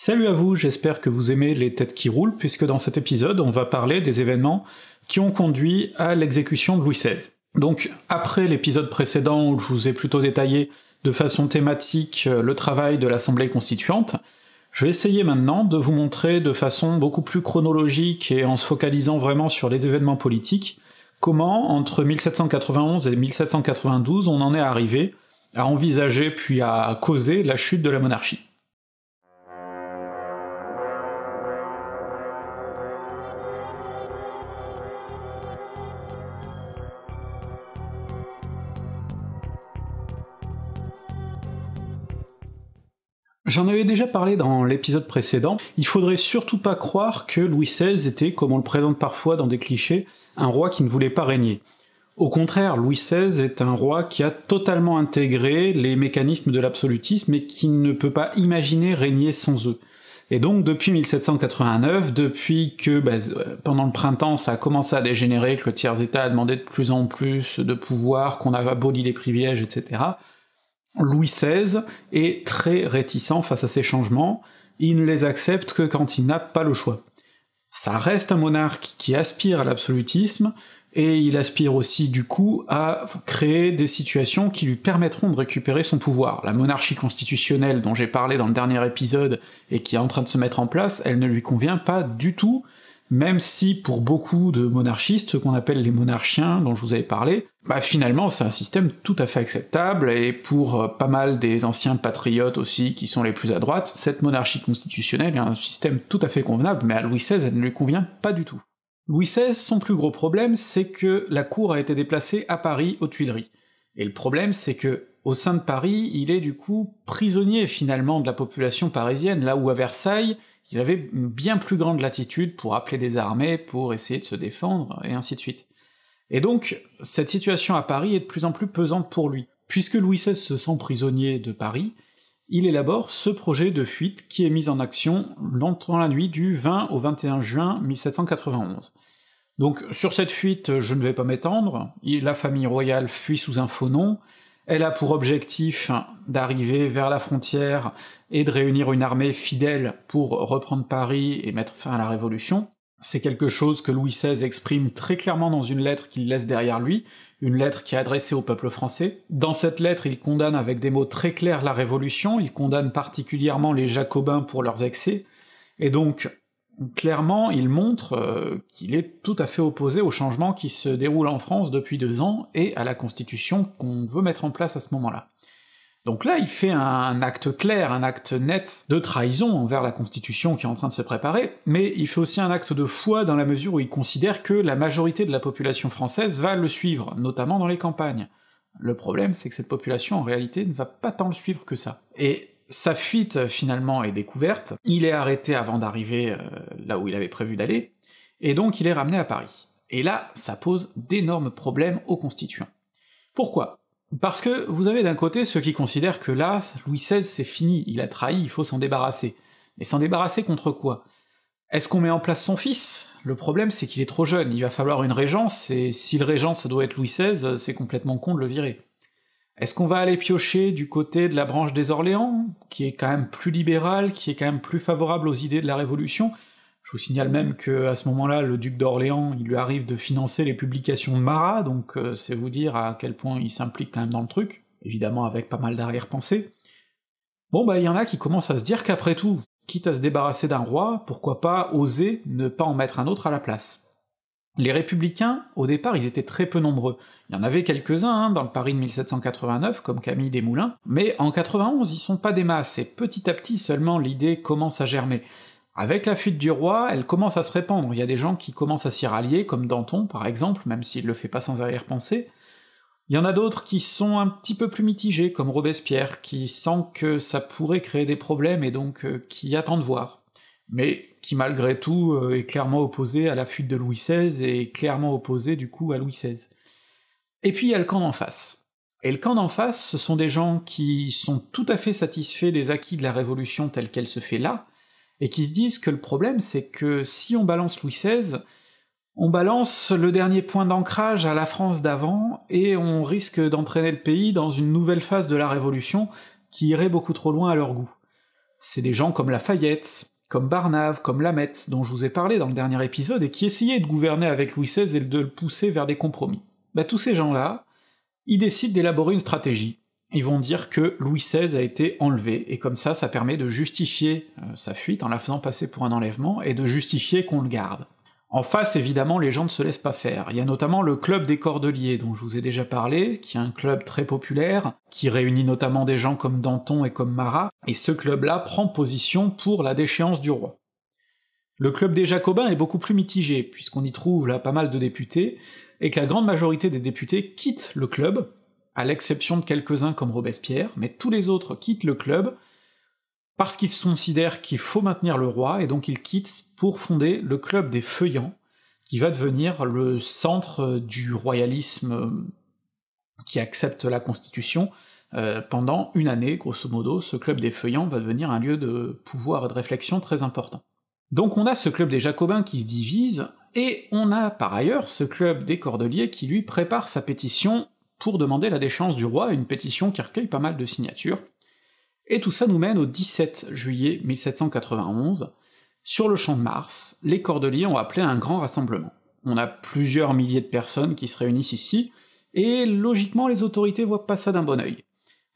Salut à vous, j'espère que vous aimez les têtes qui roulent, puisque dans cet épisode, on va parler des événements qui ont conduit à l'exécution de Louis XVI. Donc, après l'épisode précédent où je vous ai plutôt détaillé de façon thématique euh, le travail de l'Assemblée constituante, je vais essayer maintenant de vous montrer de façon beaucoup plus chronologique et en se focalisant vraiment sur les événements politiques, comment entre 1791 et 1792 on en est arrivé à envisager puis à causer la chute de la monarchie. J'en avais déjà parlé dans l'épisode précédent, il faudrait surtout pas croire que Louis XVI était, comme on le présente parfois dans des clichés, un roi qui ne voulait pas régner. Au contraire, Louis XVI est un roi qui a totalement intégré les mécanismes de l'absolutisme et qui ne peut pas imaginer régner sans eux. Et donc depuis 1789, depuis que bah, euh, pendant le printemps ça a commencé à dégénérer, que le tiers-état a demandé de plus en plus de pouvoir, qu'on avait aboli les privilèges, etc., Louis XVI est très réticent face à ces changements, il ne les accepte que quand il n'a pas le choix. Ça reste un monarque qui aspire à l'absolutisme, et il aspire aussi du coup à créer des situations qui lui permettront de récupérer son pouvoir. La monarchie constitutionnelle dont j'ai parlé dans le dernier épisode et qui est en train de se mettre en place, elle ne lui convient pas du tout, même si pour beaucoup de monarchistes, ce qu'on appelle les monarchiens dont je vous avais parlé, bah finalement c'est un système tout à fait acceptable, et pour euh, pas mal des anciens patriotes aussi qui sont les plus à droite, cette monarchie constitutionnelle est un système tout à fait convenable, mais à Louis XVI elle ne lui convient pas du tout. Louis XVI, son plus gros problème, c'est que la cour a été déplacée à Paris, aux Tuileries. Et le problème, c'est que au sein de Paris, il est du coup prisonnier finalement de la population parisienne, là où à Versailles, il avait bien plus grande latitude pour appeler des armées, pour essayer de se défendre, et ainsi de suite. Et donc, cette situation à Paris est de plus en plus pesante pour lui. Puisque Louis XVI se sent prisonnier de Paris, il élabore ce projet de fuite qui est mis en action dans la nuit du 20 au 21 juin 1791. Donc sur cette fuite, je ne vais pas m'étendre, la famille royale fuit sous un faux nom, elle a pour objectif d'arriver vers la frontière et de réunir une armée fidèle pour reprendre Paris et mettre fin à la Révolution. C'est quelque chose que Louis XVI exprime très clairement dans une lettre qu'il laisse derrière lui, une lettre qui est adressée au peuple français. Dans cette lettre, il condamne avec des mots très clairs la Révolution, il condamne particulièrement les Jacobins pour leurs excès, et donc clairement, il montre euh, qu'il est tout à fait opposé au changement qui se déroule en France depuis deux ans et à la constitution qu'on veut mettre en place à ce moment-là. Donc là, il fait un acte clair, un acte net de trahison envers la Constitution qui est en train de se préparer, mais il fait aussi un acte de foi dans la mesure où il considère que la majorité de la population française va le suivre, notamment dans les campagnes. Le problème, c'est que cette population, en réalité, ne va pas tant le suivre que ça. Sa fuite euh, finalement est découverte, il est arrêté avant d'arriver euh, là où il avait prévu d'aller, et donc il est ramené à Paris. Et là, ça pose d'énormes problèmes aux constituants. Pourquoi Parce que vous avez d'un côté ceux qui considèrent que là, Louis XVI c'est fini, il a trahi, il faut s'en débarrasser. Mais s'en débarrasser contre quoi Est-ce qu'on met en place son fils Le problème c'est qu'il est trop jeune, il va falloir une régence, et si le régent ça doit être Louis XVI, euh, c'est complètement con de le virer. Est-ce qu'on va aller piocher du côté de la branche des Orléans, qui est quand même plus libérale, qui est quand même plus favorable aux idées de la Révolution Je vous signale même que à ce moment-là, le duc d'Orléans, il lui arrive de financer les publications de Marat, donc euh, c'est vous dire à quel point il s'implique quand même dans le truc, évidemment avec pas mal d'arrière-pensée. Bon bah il y en a qui commencent à se dire qu'après tout, quitte à se débarrasser d'un roi, pourquoi pas oser ne pas en mettre un autre à la place les républicains, au départ, ils étaient très peu nombreux. Il y en avait quelques-uns hein, dans le Paris de 1789, comme Camille Desmoulins, mais en 91, ils sont pas des masses, et petit à petit seulement l'idée commence à germer. Avec la fuite du roi, elle commence à se répandre, il y a des gens qui commencent à s'y rallier, comme Danton par exemple, même s'il le fait pas sans arrière-pensée. Il y en a d'autres qui sont un petit peu plus mitigés, comme Robespierre, qui sent que ça pourrait créer des problèmes et donc euh, qui attendent voir. Mais qui malgré tout euh, est clairement opposé à la fuite de Louis XVI et clairement opposé du coup à Louis XVI. Et puis il y a le camp d'en face. Et le camp d'en face, ce sont des gens qui sont tout à fait satisfaits des acquis de la Révolution telle qu'elle se fait là, et qui se disent que le problème c'est que si on balance Louis XVI, on balance le dernier point d'ancrage à la France d'avant, et on risque d'entraîner le pays dans une nouvelle phase de la Révolution qui irait beaucoup trop loin à leur goût. C'est des gens comme Lafayette, comme Barnave, comme Lametz, dont je vous ai parlé dans le dernier épisode, et qui essayaient de gouverner avec Louis XVI et de le pousser vers des compromis. Bah tous ces gens-là, ils décident d'élaborer une stratégie. Ils vont dire que Louis XVI a été enlevé, et comme ça, ça permet de justifier euh, sa fuite en la faisant passer pour un enlèvement, et de justifier qu'on le garde. En face, évidemment, les gens ne se laissent pas faire. Il y a notamment le Club des Cordeliers, dont je vous ai déjà parlé, qui est un club très populaire, qui réunit notamment des gens comme Danton et comme Marat, et ce club-là prend position pour la déchéance du roi. Le Club des Jacobins est beaucoup plus mitigé, puisqu'on y trouve là pas mal de députés, et que la grande majorité des députés quittent le club, à l'exception de quelques-uns comme Robespierre, mais tous les autres quittent le club, parce qu'ils considèrent qu'il faut maintenir le roi, et donc ils quittent pour fonder le Club des Feuillants, qui va devenir le centre euh, du royalisme euh, qui accepte la Constitution. Euh, pendant une année, grosso modo, ce Club des Feuillants va devenir un lieu de pouvoir et de réflexion très important. Donc on a ce club des Jacobins qui se divise, et on a par ailleurs ce club des Cordeliers qui lui prépare sa pétition pour demander la déchéance du roi, une pétition qui recueille pas mal de signatures. Et tout ça nous mène au 17 juillet 1791, sur le champ de Mars, les cordeliers ont appelé un grand rassemblement. On a plusieurs milliers de personnes qui se réunissent ici, et logiquement les autorités voient pas ça d'un bon œil.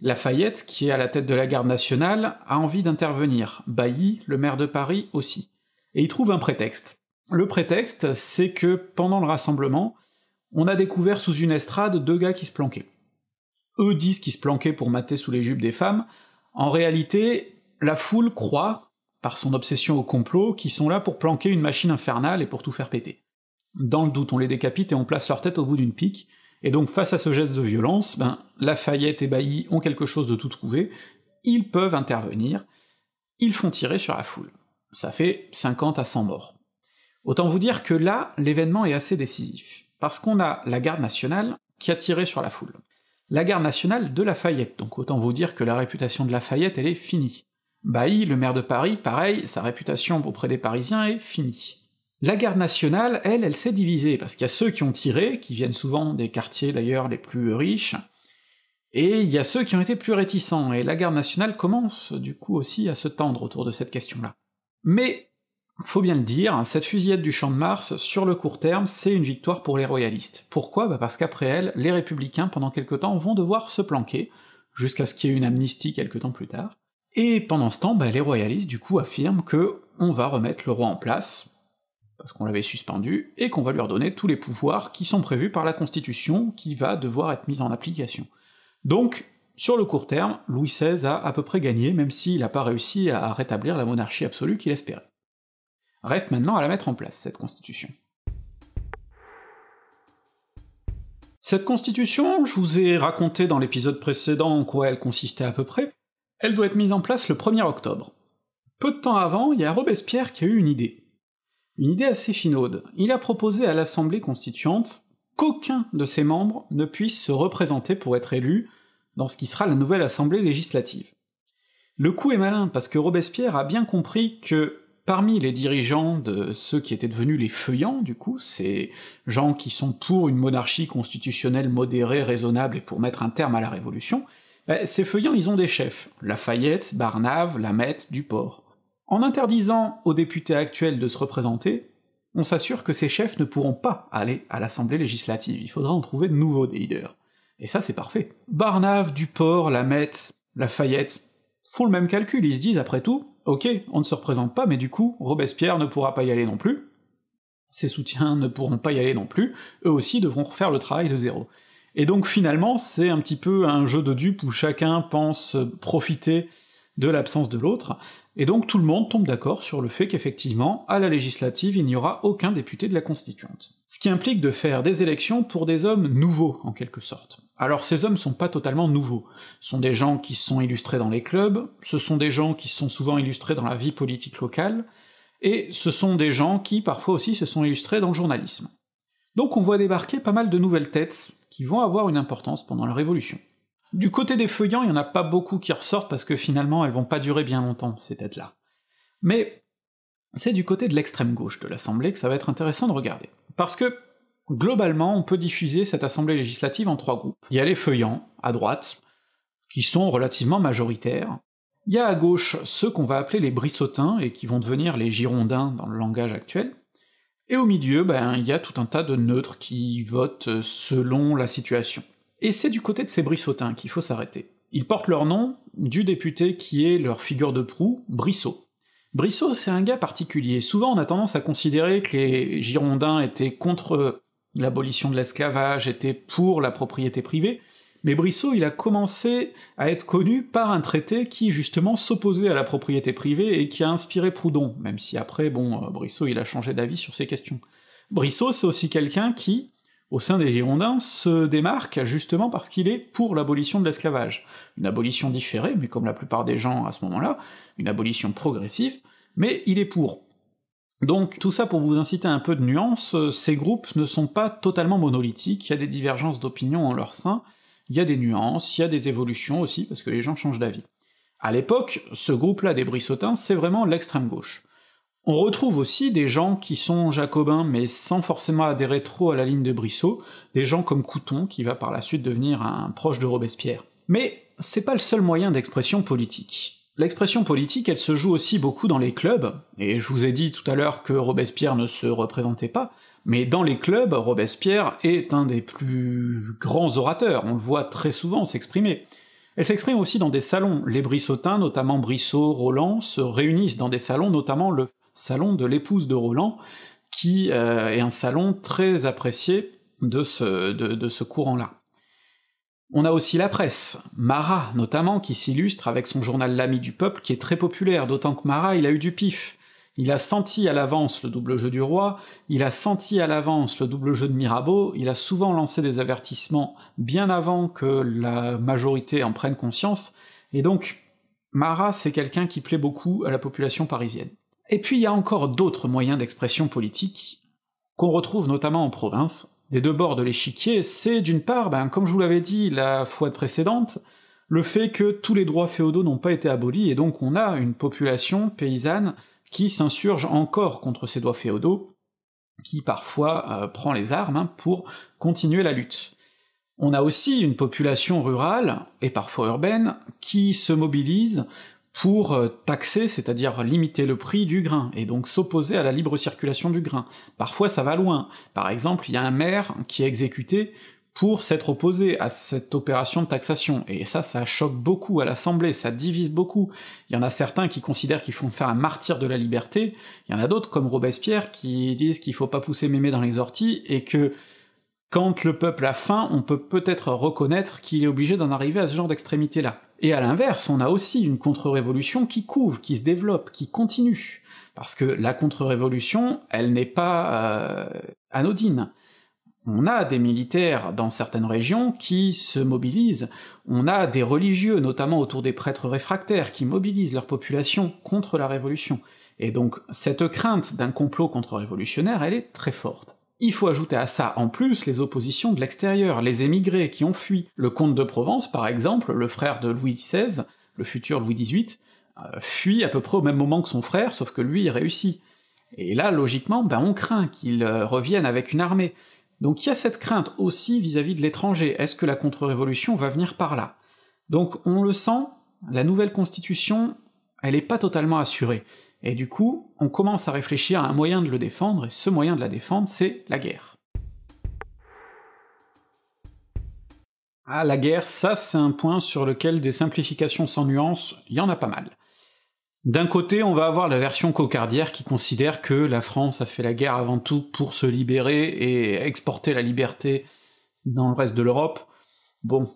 Lafayette, qui est à la tête de la garde nationale, a envie d'intervenir, Bailly, le maire de Paris aussi. Et il trouve un prétexte. Le prétexte, c'est que pendant le rassemblement, on a découvert sous une estrade deux gars qui se planquaient. Eux disent qu'ils se planquaient pour mater sous les jupes des femmes, en réalité, la foule croit par son obsession au complot, qui sont là pour planquer une machine infernale et pour tout faire péter. Dans le doute, on les décapite et on place leur tête au bout d'une pique, et donc face à ce geste de violence, ben, Lafayette et Bailly ont quelque chose de tout trouvé, ils peuvent intervenir, ils font tirer sur la foule. Ça fait 50 à 100 morts. Autant vous dire que là, l'événement est assez décisif, parce qu'on a la garde nationale qui a tiré sur la foule. La garde nationale de Lafayette, donc autant vous dire que la réputation de Lafayette, elle est finie. Bailly, le maire de Paris, pareil, sa réputation auprès des Parisiens est finie. La garde nationale, elle, elle s'est divisée, parce qu'il y a ceux qui ont tiré, qui viennent souvent des quartiers d'ailleurs les plus riches, et il y a ceux qui ont été plus réticents, et la garde nationale commence du coup aussi à se tendre autour de cette question-là. Mais, faut bien le dire, hein, cette fusillade du Champ de Mars, sur le court terme, c'est une victoire pour les royalistes. Pourquoi bah, Parce qu'après elle, les républicains, pendant quelque temps, vont devoir se planquer, jusqu'à ce qu'il y ait une amnistie quelque temps plus tard, et pendant ce temps, bah, les royalistes du coup affirment que on va remettre le roi en place, parce qu'on l'avait suspendu, et qu'on va lui redonner tous les pouvoirs qui sont prévus par la Constitution, qui va devoir être mise en application. Donc, sur le court terme, Louis XVI a à peu près gagné, même s'il n'a pas réussi à rétablir la monarchie absolue qu'il espérait. Reste maintenant à la mettre en place, cette constitution. Cette constitution, je vous ai raconté dans l'épisode précédent en quoi elle consistait à peu près, elle doit être mise en place le 1er octobre. Peu de temps avant, il y a Robespierre qui a eu une idée. Une idée assez finaude. Il a proposé à l'Assemblée constituante qu'aucun de ses membres ne puisse se représenter pour être élu dans ce qui sera la nouvelle Assemblée législative. Le coup est malin parce que Robespierre a bien compris que parmi les dirigeants de ceux qui étaient devenus les feuillants, du coup, ces gens qui sont pour une monarchie constitutionnelle modérée, raisonnable et pour mettre un terme à la Révolution, eh, ces feuillants ils ont des chefs, Lafayette, Barnave, Lamette, Duport. En interdisant aux députés actuels de se représenter, on s'assure que ces chefs ne pourront pas aller à l'Assemblée législative, il faudra en trouver de nouveaux des leaders. Et ça c'est parfait. Barnave, Duport, Lamette, Lafayette font le même calcul, ils se disent après tout, ok, on ne se représente pas, mais du coup, Robespierre ne pourra pas y aller non plus, ses soutiens ne pourront pas y aller non plus, eux aussi devront refaire le travail de zéro. Et donc finalement, c'est un petit peu un jeu de dupes où chacun pense profiter de l'absence de l'autre, et donc tout le monde tombe d'accord sur le fait qu'effectivement, à la législative, il n'y aura aucun député de la Constituante. Ce qui implique de faire des élections pour des hommes nouveaux, en quelque sorte. Alors ces hommes sont pas totalement nouveaux, ce sont des gens qui sont illustrés dans les clubs, ce sont des gens qui sont souvent illustrés dans la vie politique locale, et ce sont des gens qui parfois aussi se sont illustrés dans le journalisme. Donc on voit débarquer pas mal de nouvelles têtes qui vont avoir une importance pendant la Révolution. Du côté des feuillants, il n'y en a pas beaucoup qui ressortent parce que finalement elles vont pas durer bien longtemps, ces têtes-là. Mais c'est du côté de l'extrême gauche de l'Assemblée que ça va être intéressant de regarder. Parce que, globalement, on peut diffuser cette Assemblée législative en trois groupes. Il y a les feuillants, à droite, qui sont relativement majoritaires. Il y a à gauche ceux qu'on va appeler les brissotins et qui vont devenir les girondins dans le langage actuel. Et au milieu, ben, il y a tout un tas de neutres qui votent euh, selon la situation. Et c'est du côté de ces brissotins qu'il faut s'arrêter. Ils portent leur nom du député qui est leur figure de proue, Brissot. Brissot, c'est un gars particulier. Souvent, on a tendance à considérer que les Girondins étaient contre euh, l'abolition de l'esclavage, étaient pour la propriété privée, mais Brissot il a commencé à être connu par un traité qui justement s'opposait à la propriété privée et qui a inspiré Proudhon, même si après, bon, euh, Brissot il a changé d'avis sur ces questions. Brissot c'est aussi quelqu'un qui, au sein des Girondins, se démarque justement parce qu'il est pour l'abolition de l'esclavage. Une abolition différée, mais comme la plupart des gens à ce moment-là, une abolition progressive, mais il est pour. Donc tout ça pour vous inciter un peu de nuance, euh, ces groupes ne sont pas totalement monolithiques, il y a des divergences d'opinion en leur sein, il y a des nuances, il y a des évolutions aussi, parce que les gens changent d'avis. À l'époque, ce groupe-là des Brissotins, c'est vraiment l'extrême gauche. On retrouve aussi des gens qui sont jacobins mais sans forcément adhérer trop à la ligne de Brissot, des gens comme Couton qui va par la suite devenir un proche de Robespierre. Mais c'est pas le seul moyen d'expression politique. L'expression politique, elle se joue aussi beaucoup dans les clubs, et je vous ai dit tout à l'heure que Robespierre ne se représentait pas, mais dans les clubs, Robespierre est un des plus grands orateurs, on le voit très souvent s'exprimer. Elle s'exprime aussi dans des salons, les Brissotins, notamment Brissot, Roland, se réunissent dans des salons, notamment le salon de l'épouse de Roland, qui euh, est un salon très apprécié de ce, de ce courant-là. On a aussi la presse, Marat notamment, qui s'illustre avec son journal L'Ami du Peuple, qui est très populaire, d'autant que Marat, il a eu du pif. Il a senti à l'avance le double jeu du roi, il a senti à l'avance le double jeu de Mirabeau, il a souvent lancé des avertissements bien avant que la majorité en prenne conscience, et donc Marat c'est quelqu'un qui plaît beaucoup à la population parisienne. Et puis il y a encore d'autres moyens d'expression politique, qu'on retrouve notamment en province, des deux bords de l'échiquier, c'est d'une part, ben, comme je vous l'avais dit la fois précédente, le fait que tous les droits féodaux n'ont pas été abolis, et donc on a une population paysanne qui s'insurge encore contre ces droits féodaux, qui parfois euh, prend les armes hein, pour continuer la lutte. On a aussi une population rurale, et parfois urbaine, qui se mobilise pour euh, taxer, c'est-à-dire limiter le prix du grain, et donc s'opposer à la libre circulation du grain. Parfois ça va loin, par exemple il y a un maire qui est exécuté pour s'être opposé à cette opération de taxation, et ça, ça choque beaucoup à l'Assemblée, ça divise beaucoup. Il y en a certains qui considèrent qu'il faut faire un martyr de la liberté, il y en a d'autres, comme Robespierre, qui disent qu'il faut pas pousser mémé dans les orties, et que quand le peuple a faim, on peut peut-être reconnaître qu'il est obligé d'en arriver à ce genre d'extrémité-là. Et à l'inverse, on a aussi une contre-révolution qui couvre, qui se développe, qui continue, parce que la contre-révolution, elle n'est pas euh, anodine. On a des militaires dans certaines régions qui se mobilisent, on a des religieux, notamment autour des prêtres réfractaires, qui mobilisent leur population contre la révolution. Et donc cette crainte d'un complot contre-révolutionnaire, elle est très forte. Il faut ajouter à ça en plus les oppositions de l'extérieur, les émigrés qui ont fui. Le comte de Provence, par exemple, le frère de Louis XVI, le futur Louis XVIII, euh, fuit à peu près au même moment que son frère, sauf que lui, réussit. Et là, logiquement, ben on craint qu'il euh, revienne avec une armée. Donc il y a cette crainte aussi vis-à-vis -vis de l'étranger, est-ce que la contre-révolution va venir par là Donc on le sent, la nouvelle constitution, elle n'est pas totalement assurée. Et du coup, on commence à réfléchir à un moyen de le défendre, et ce moyen de la défendre, c'est la guerre. Ah, la guerre, ça c'est un point sur lequel des simplifications sans nuance, il y en a pas mal. D'un côté, on va avoir la version cocardière qui considère que la France a fait la guerre avant tout pour se libérer et exporter la liberté dans le reste de l'Europe. Bon,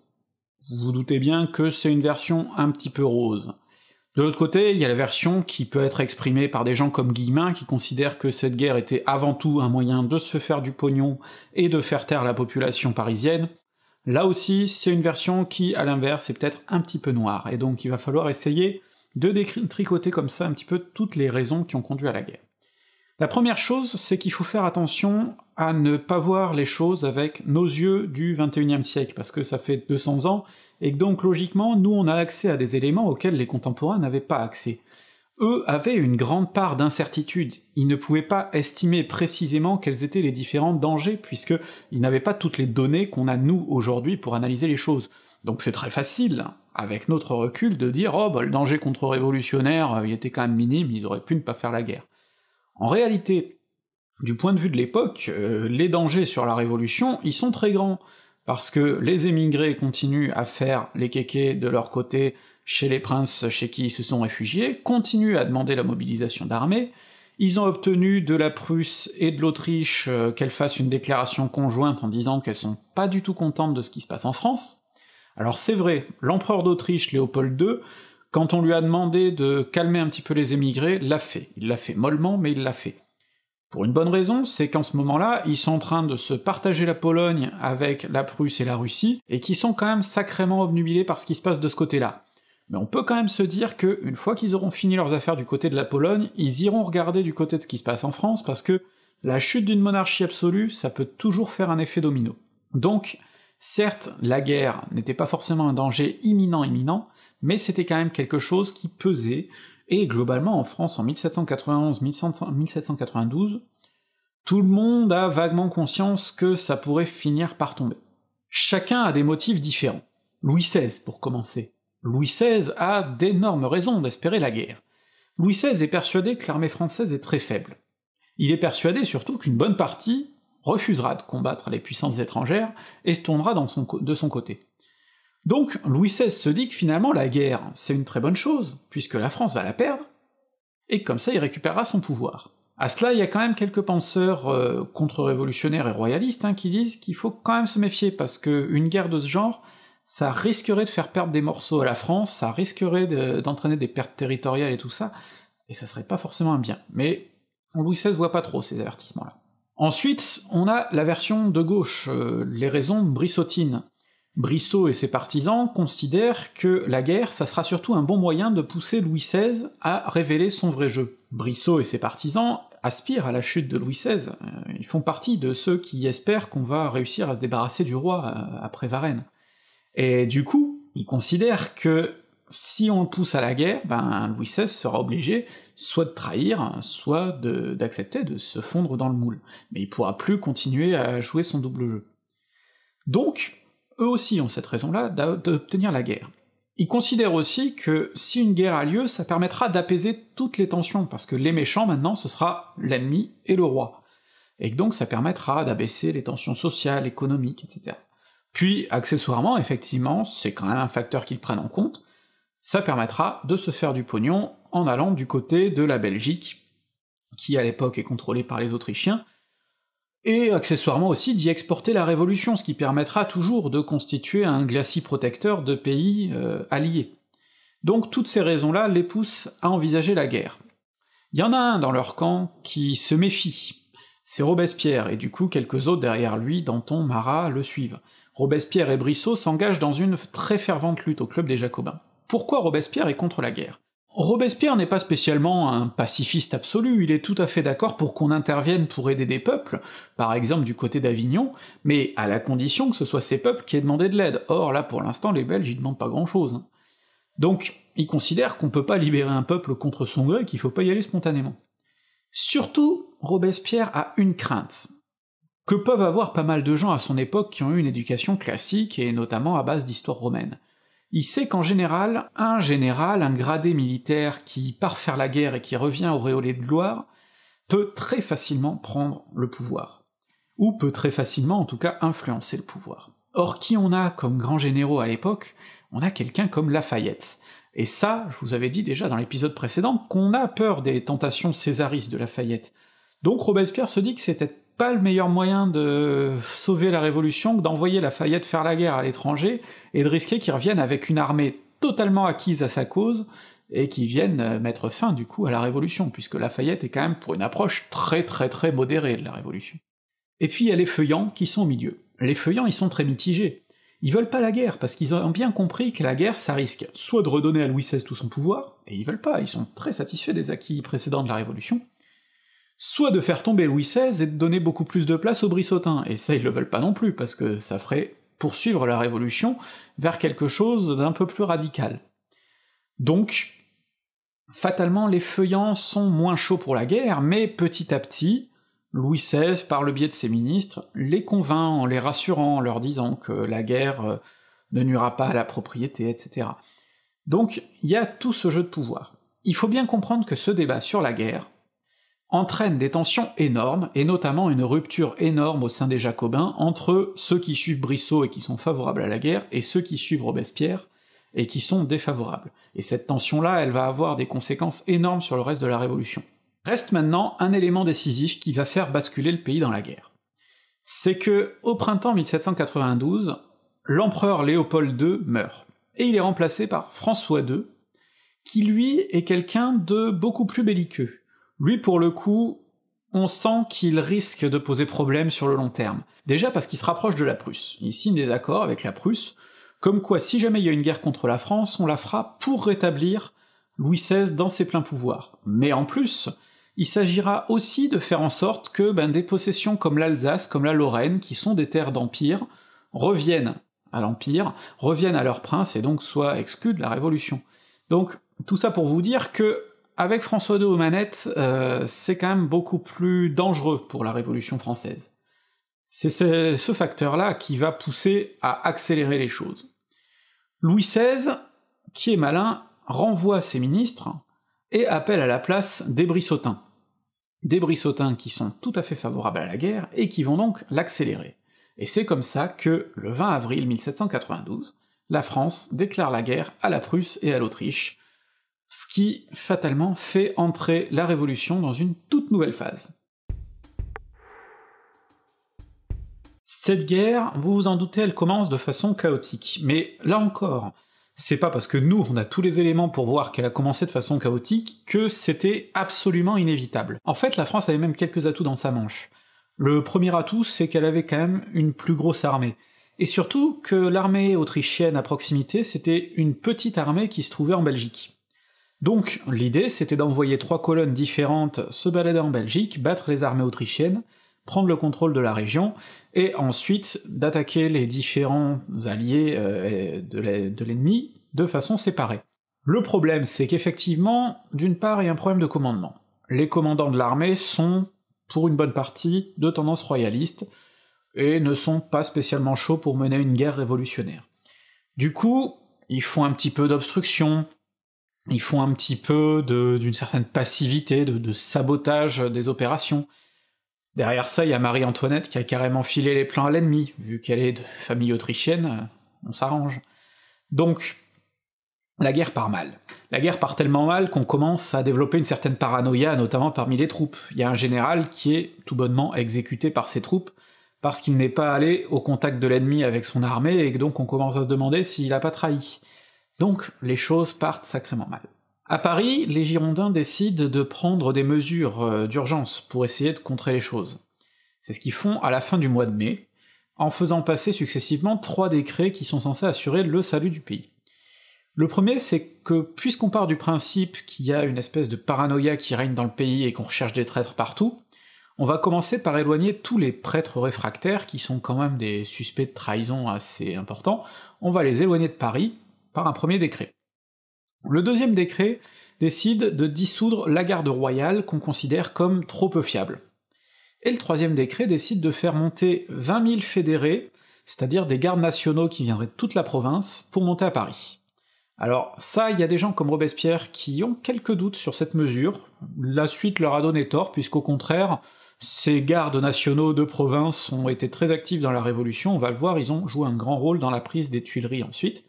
vous vous doutez bien que c'est une version un petit peu rose. De l'autre côté, il y a la version qui peut être exprimée par des gens comme Guillemin, qui considèrent que cette guerre était avant tout un moyen de se faire du pognon et de faire taire la population parisienne. Là aussi, c'est une version qui, à l'inverse, est peut-être un petit peu noire, et donc il va falloir essayer de tricoter comme ça un petit peu toutes les raisons qui ont conduit à la guerre. La première chose, c'est qu'il faut faire attention à ne pas voir les choses avec nos yeux du 21e siècle, parce que ça fait 200 ans, et que donc logiquement, nous on a accès à des éléments auxquels les contemporains n'avaient pas accès. Eux avaient une grande part d'incertitude, ils ne pouvaient pas estimer précisément quels étaient les différents dangers, puisqu'ils n'avaient pas toutes les données qu'on a nous aujourd'hui pour analyser les choses. Donc c'est très facile, avec notre recul, de dire « Oh bah, le danger contre-révolutionnaire, euh, il était quand même minime, ils auraient pu ne pas faire la guerre ». En réalité, du point de vue de l'époque, euh, les dangers sur la Révolution, ils sont très grands, parce que les émigrés continuent à faire les kékés de leur côté chez les princes chez qui ils se sont réfugiés, continuent à demander la mobilisation d'armées, ils ont obtenu de la Prusse et de l'Autriche euh, qu'elles fassent une déclaration conjointe en disant qu'elles sont pas du tout contentes de ce qui se passe en France. Alors c'est vrai, l'empereur d'Autriche Léopold II quand on lui a demandé de calmer un petit peu les émigrés, l'a fait. Il l'a fait mollement, mais il l'a fait. Pour une bonne raison, c'est qu'en ce moment-là, ils sont en train de se partager la Pologne avec la Prusse et la Russie, et qui sont quand même sacrément obnubilés par ce qui se passe de ce côté-là. Mais on peut quand même se dire que, une fois qu'ils auront fini leurs affaires du côté de la Pologne, ils iront regarder du côté de ce qui se passe en France, parce que la chute d'une monarchie absolue, ça peut toujours faire un effet domino. Donc, certes, la guerre n'était pas forcément un danger imminent imminent, mais c'était quand même quelque chose qui pesait, et globalement en France en 1791-1792, tout le monde a vaguement conscience que ça pourrait finir par tomber. Chacun a des motifs différents. Louis XVI, pour commencer. Louis XVI a d'énormes raisons d'espérer la guerre. Louis XVI est persuadé que l'armée française est très faible. Il est persuadé surtout qu'une bonne partie refusera de combattre les puissances étrangères et se tournera de son côté. Donc Louis XVI se dit que finalement la guerre, c'est une très bonne chose, puisque la France va la perdre, et comme ça il récupérera son pouvoir. À cela, il y a quand même quelques penseurs euh, contre-révolutionnaires et royalistes hein, qui disent qu'il faut quand même se méfier, parce qu'une guerre de ce genre, ça risquerait de faire perdre des morceaux à la France, ça risquerait d'entraîner des pertes territoriales et tout ça, et ça serait pas forcément un bien. Mais Louis XVI voit pas trop ces avertissements-là. Ensuite, on a la version de gauche, euh, les raisons brissotines. Brissot et ses partisans considèrent que la guerre, ça sera surtout un bon moyen de pousser Louis XVI à révéler son vrai jeu. Brissot et ses partisans aspirent à la chute de Louis XVI, euh, ils font partie de ceux qui espèrent qu'on va réussir à se débarrasser du roi euh, après Varennes. Et du coup, ils considèrent que si on le pousse à la guerre, ben Louis XVI sera obligé soit de trahir, soit d'accepter de, de se fondre dans le moule, mais il pourra plus continuer à jouer son double jeu. Donc, eux aussi ont cette raison-là d'obtenir la guerre. Ils considèrent aussi que si une guerre a lieu, ça permettra d'apaiser toutes les tensions, parce que les méchants maintenant, ce sera l'ennemi et le roi, et donc ça permettra d'abaisser les tensions sociales, économiques, etc. Puis, accessoirement, effectivement, c'est quand même un facteur qu'ils prennent en compte, ça permettra de se faire du pognon en allant du côté de la Belgique, qui à l'époque est contrôlée par les Autrichiens, et accessoirement aussi d'y exporter la révolution, ce qui permettra toujours de constituer un glacis protecteur de pays euh, alliés. Donc toutes ces raisons-là les poussent à envisager la guerre. Il y en a un dans leur camp qui se méfie, c'est Robespierre, et du coup quelques autres derrière lui, Danton, Marat, le suivent. Robespierre et Brissot s'engagent dans une très fervente lutte au club des Jacobins. Pourquoi Robespierre est contre la guerre Robespierre n'est pas spécialement un pacifiste absolu, il est tout à fait d'accord pour qu'on intervienne pour aider des peuples, par exemple du côté d'Avignon, mais à la condition que ce soit ces peuples qui aient demandé de l'aide, or là pour l'instant les Belges y demandent pas grand-chose. Hein. Donc il considère qu'on peut pas libérer un peuple contre son gré, qu'il faut pas y aller spontanément. Surtout, Robespierre a une crainte, que peuvent avoir pas mal de gens à son époque qui ont eu une éducation classique, et notamment à base d'histoire romaine il sait qu'en général, un général, un gradé militaire qui part faire la guerre et qui revient au réolé de gloire, peut très facilement prendre le pouvoir. Ou peut très facilement, en tout cas, influencer le pouvoir. Or, qui on a comme grand généraux à l'époque On a quelqu'un comme Lafayette. Et ça, je vous avais dit déjà dans l'épisode précédent qu'on a peur des tentations césaristes de Lafayette. Donc Robespierre se dit que c'était pas le meilleur moyen de sauver la Révolution que d'envoyer Lafayette faire la guerre à l'étranger, et de risquer qu'il revienne avec une armée totalement acquise à sa cause, et qu'il vienne euh, mettre fin du coup à la Révolution, puisque Lafayette est quand même pour une approche très très très modérée de la Révolution. Et puis il y a les feuillants qui sont au milieu. Les feuillants, ils sont très mitigés. Ils veulent pas la guerre, parce qu'ils ont bien compris que la guerre, ça risque soit de redonner à Louis XVI tout son pouvoir, et ils veulent pas, ils sont très satisfaits des acquis précédents de la Révolution, soit de faire tomber Louis XVI et de donner beaucoup plus de place aux Brissotins, et ça ils le veulent pas non plus, parce que ça ferait poursuivre la Révolution vers quelque chose d'un peu plus radical. Donc, fatalement, les feuillants sont moins chauds pour la guerre, mais petit à petit, Louis XVI, par le biais de ses ministres, les convainc en les rassurant, en leur disant que la guerre euh, ne nuira pas à la propriété, etc. Donc, il y a tout ce jeu de pouvoir. Il faut bien comprendre que ce débat sur la guerre, entraîne des tensions énormes, et notamment une rupture énorme au sein des Jacobins entre ceux qui suivent Brissot et qui sont favorables à la guerre, et ceux qui suivent Robespierre et qui sont défavorables. Et cette tension-là, elle va avoir des conséquences énormes sur le reste de la Révolution. Reste maintenant un élément décisif qui va faire basculer le pays dans la guerre. C'est que, au printemps 1792, l'empereur Léopold II meurt, et il est remplacé par François II, qui lui est quelqu'un de beaucoup plus belliqueux, lui, pour le coup, on sent qu'il risque de poser problème sur le long terme. Déjà parce qu'il se rapproche de la Prusse. Il signe des accords avec la Prusse, comme quoi si jamais il y a une guerre contre la France, on la fera pour rétablir Louis XVI dans ses pleins pouvoirs. Mais en plus, il s'agira aussi de faire en sorte que ben, des possessions comme l'Alsace, comme la Lorraine, qui sont des terres d'Empire, reviennent à l'Empire, reviennent à leur prince et donc soient exclus de la Révolution. Donc tout ça pour vous dire que avec François II aux euh, c'est quand même beaucoup plus dangereux pour la Révolution française. C'est ce facteur-là qui va pousser à accélérer les choses. Louis XVI, qui est malin, renvoie ses ministres et appelle à la place des brissotins. Des brissotins qui sont tout à fait favorables à la guerre et qui vont donc l'accélérer. Et c'est comme ça que, le 20 avril 1792, la France déclare la guerre à la Prusse et à l'Autriche, ce qui fatalement fait entrer la Révolution dans une toute nouvelle phase. Cette guerre, vous vous en doutez, elle commence de façon chaotique, mais là encore, c'est pas parce que nous, on a tous les éléments pour voir qu'elle a commencé de façon chaotique que c'était absolument inévitable. En fait, la France avait même quelques atouts dans sa manche. Le premier atout, c'est qu'elle avait quand même une plus grosse armée. Et surtout que l'armée autrichienne à proximité, c'était une petite armée qui se trouvait en Belgique. Donc l'idée c'était d'envoyer trois colonnes différentes se balader en Belgique, battre les armées autrichiennes, prendre le contrôle de la région, et ensuite d'attaquer les différents alliés euh, de l'ennemi de façon séparée. Le problème c'est qu'effectivement, d'une part, il y a un problème de commandement. Les commandants de l'armée sont, pour une bonne partie, de tendance royaliste, et ne sont pas spécialement chauds pour mener une guerre révolutionnaire. Du coup, ils font un petit peu d'obstruction, ils font un petit peu d'une certaine passivité, de, sabotage des opérations. Derrière ça, il y a Marie-Antoinette qui a carrément filé les plans à l'ennemi, vu qu'elle est de famille autrichienne, on s'arrange. Donc, la guerre part mal. La guerre part tellement mal qu'on commence à développer une certaine paranoïa, notamment parmi les troupes. Il y a un général qui est tout bonnement exécuté par ses troupes, parce qu'il n'est pas allé au contact de l'ennemi avec son armée, et donc on commence à se demander s'il a pas trahi. Donc les choses partent sacrément mal. À Paris, les Girondins décident de prendre des mesures euh, d'urgence pour essayer de contrer les choses. C'est ce qu'ils font à la fin du mois de mai, en faisant passer successivement trois décrets qui sont censés assurer le salut du pays. Le premier, c'est que puisqu'on part du principe qu'il y a une espèce de paranoïa qui règne dans le pays et qu'on recherche des traîtres partout, on va commencer par éloigner tous les prêtres réfractaires, qui sont quand même des suspects de trahison assez importants, on va les éloigner de Paris, un premier décret. Le deuxième décret décide de dissoudre la garde royale qu'on considère comme trop peu fiable. Et le troisième décret décide de faire monter 20 000 fédérés, c'est-à-dire des gardes nationaux qui viendraient de toute la province, pour monter à Paris. Alors ça, il y a des gens comme Robespierre qui ont quelques doutes sur cette mesure, la suite leur a donné tort, puisqu'au contraire, ces gardes nationaux de province ont été très actifs dans la Révolution, on va le voir, ils ont joué un grand rôle dans la prise des Tuileries ensuite,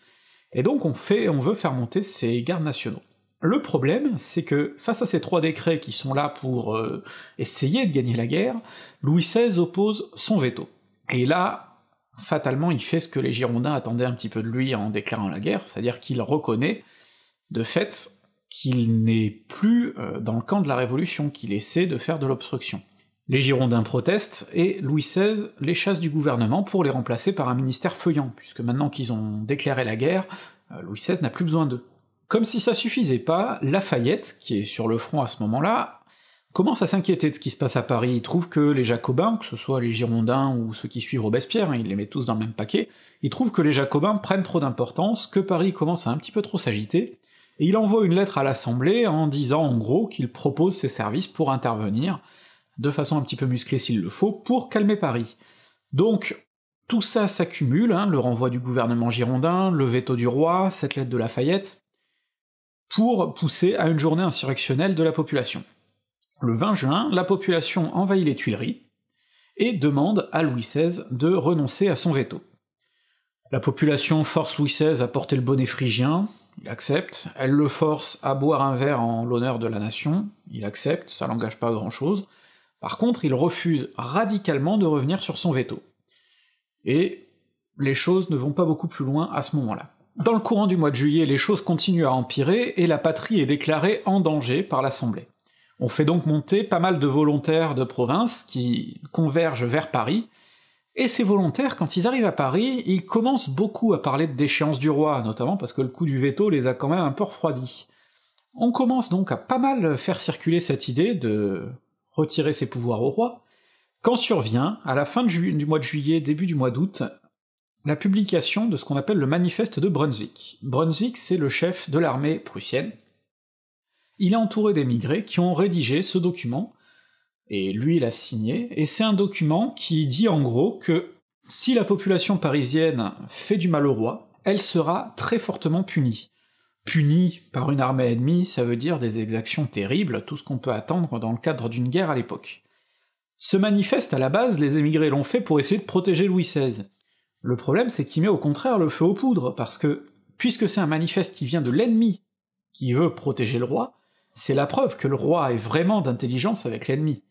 et donc on, fait, on veut faire monter ces gardes nationaux. Le problème, c'est que face à ces trois décrets qui sont là pour euh, essayer de gagner la guerre, Louis XVI oppose son veto. Et là, fatalement, il fait ce que les Girondins attendaient un petit peu de lui en déclarant la guerre, c'est-à-dire qu'il reconnaît, de fait, qu'il n'est plus euh, dans le camp de la Révolution, qu'il essaie de faire de l'obstruction. Les Girondins protestent, et Louis XVI les chasse du gouvernement pour les remplacer par un ministère feuillant, puisque maintenant qu'ils ont déclaré la guerre, euh, Louis XVI n'a plus besoin d'eux. Comme si ça suffisait pas, Lafayette, qui est sur le front à ce moment-là, commence à s'inquiéter de ce qui se passe à Paris, il trouve que les Jacobins, que ce soit les Girondins ou ceux qui suivent Robespierre, hein, il les met tous dans le même paquet, il trouve que les Jacobins prennent trop d'importance, que Paris commence à un petit peu trop s'agiter, et il envoie une lettre à l'Assemblée en disant en gros qu'il propose ses services pour intervenir, de façon un petit peu musclée s'il le faut, pour calmer Paris. Donc tout ça s'accumule, hein, le renvoi du gouvernement girondin, le veto du roi, cette lettre de Lafayette, pour pousser à une journée insurrectionnelle de la population. Le 20 juin, la population envahit les Tuileries et demande à Louis XVI de renoncer à son veto. La population force Louis XVI à porter le bonnet phrygien, il accepte, elle le force à boire un verre en l'honneur de la nation, il accepte, ça l'engage pas grand-chose, par contre, il refuse radicalement de revenir sur son veto. Et les choses ne vont pas beaucoup plus loin à ce moment-là. Dans le courant du mois de juillet, les choses continuent à empirer, et la patrie est déclarée en danger par l'Assemblée. On fait donc monter pas mal de volontaires de province qui convergent vers Paris, et ces volontaires, quand ils arrivent à Paris, ils commencent beaucoup à parler de déchéance du roi, notamment parce que le coup du veto les a quand même un peu refroidis. On commence donc à pas mal faire circuler cette idée de retirer ses pouvoirs au roi, quand survient, à la fin du, mois de juillet, début du mois d'août, la publication de ce qu'on appelle le manifeste de Brunswick. Brunswick, c'est le chef de l'armée prussienne. Il est entouré d'émigrés qui ont rédigé ce document, et lui l'a signé, et c'est un document qui dit en gros que si la population parisienne fait du mal au roi, elle sera très fortement punie puni par une armée ennemie, ça veut dire des exactions terribles, tout ce qu'on peut attendre dans le cadre d'une guerre à l'époque. Ce manifeste, à la base, les émigrés l'ont fait pour essayer de protéger Louis XVI. Le problème, c'est qu'il met au contraire le feu aux poudres, parce que, puisque c'est un manifeste qui vient de l'ennemi, qui veut protéger le roi, c'est la preuve que le roi est vraiment d'intelligence avec l'ennemi.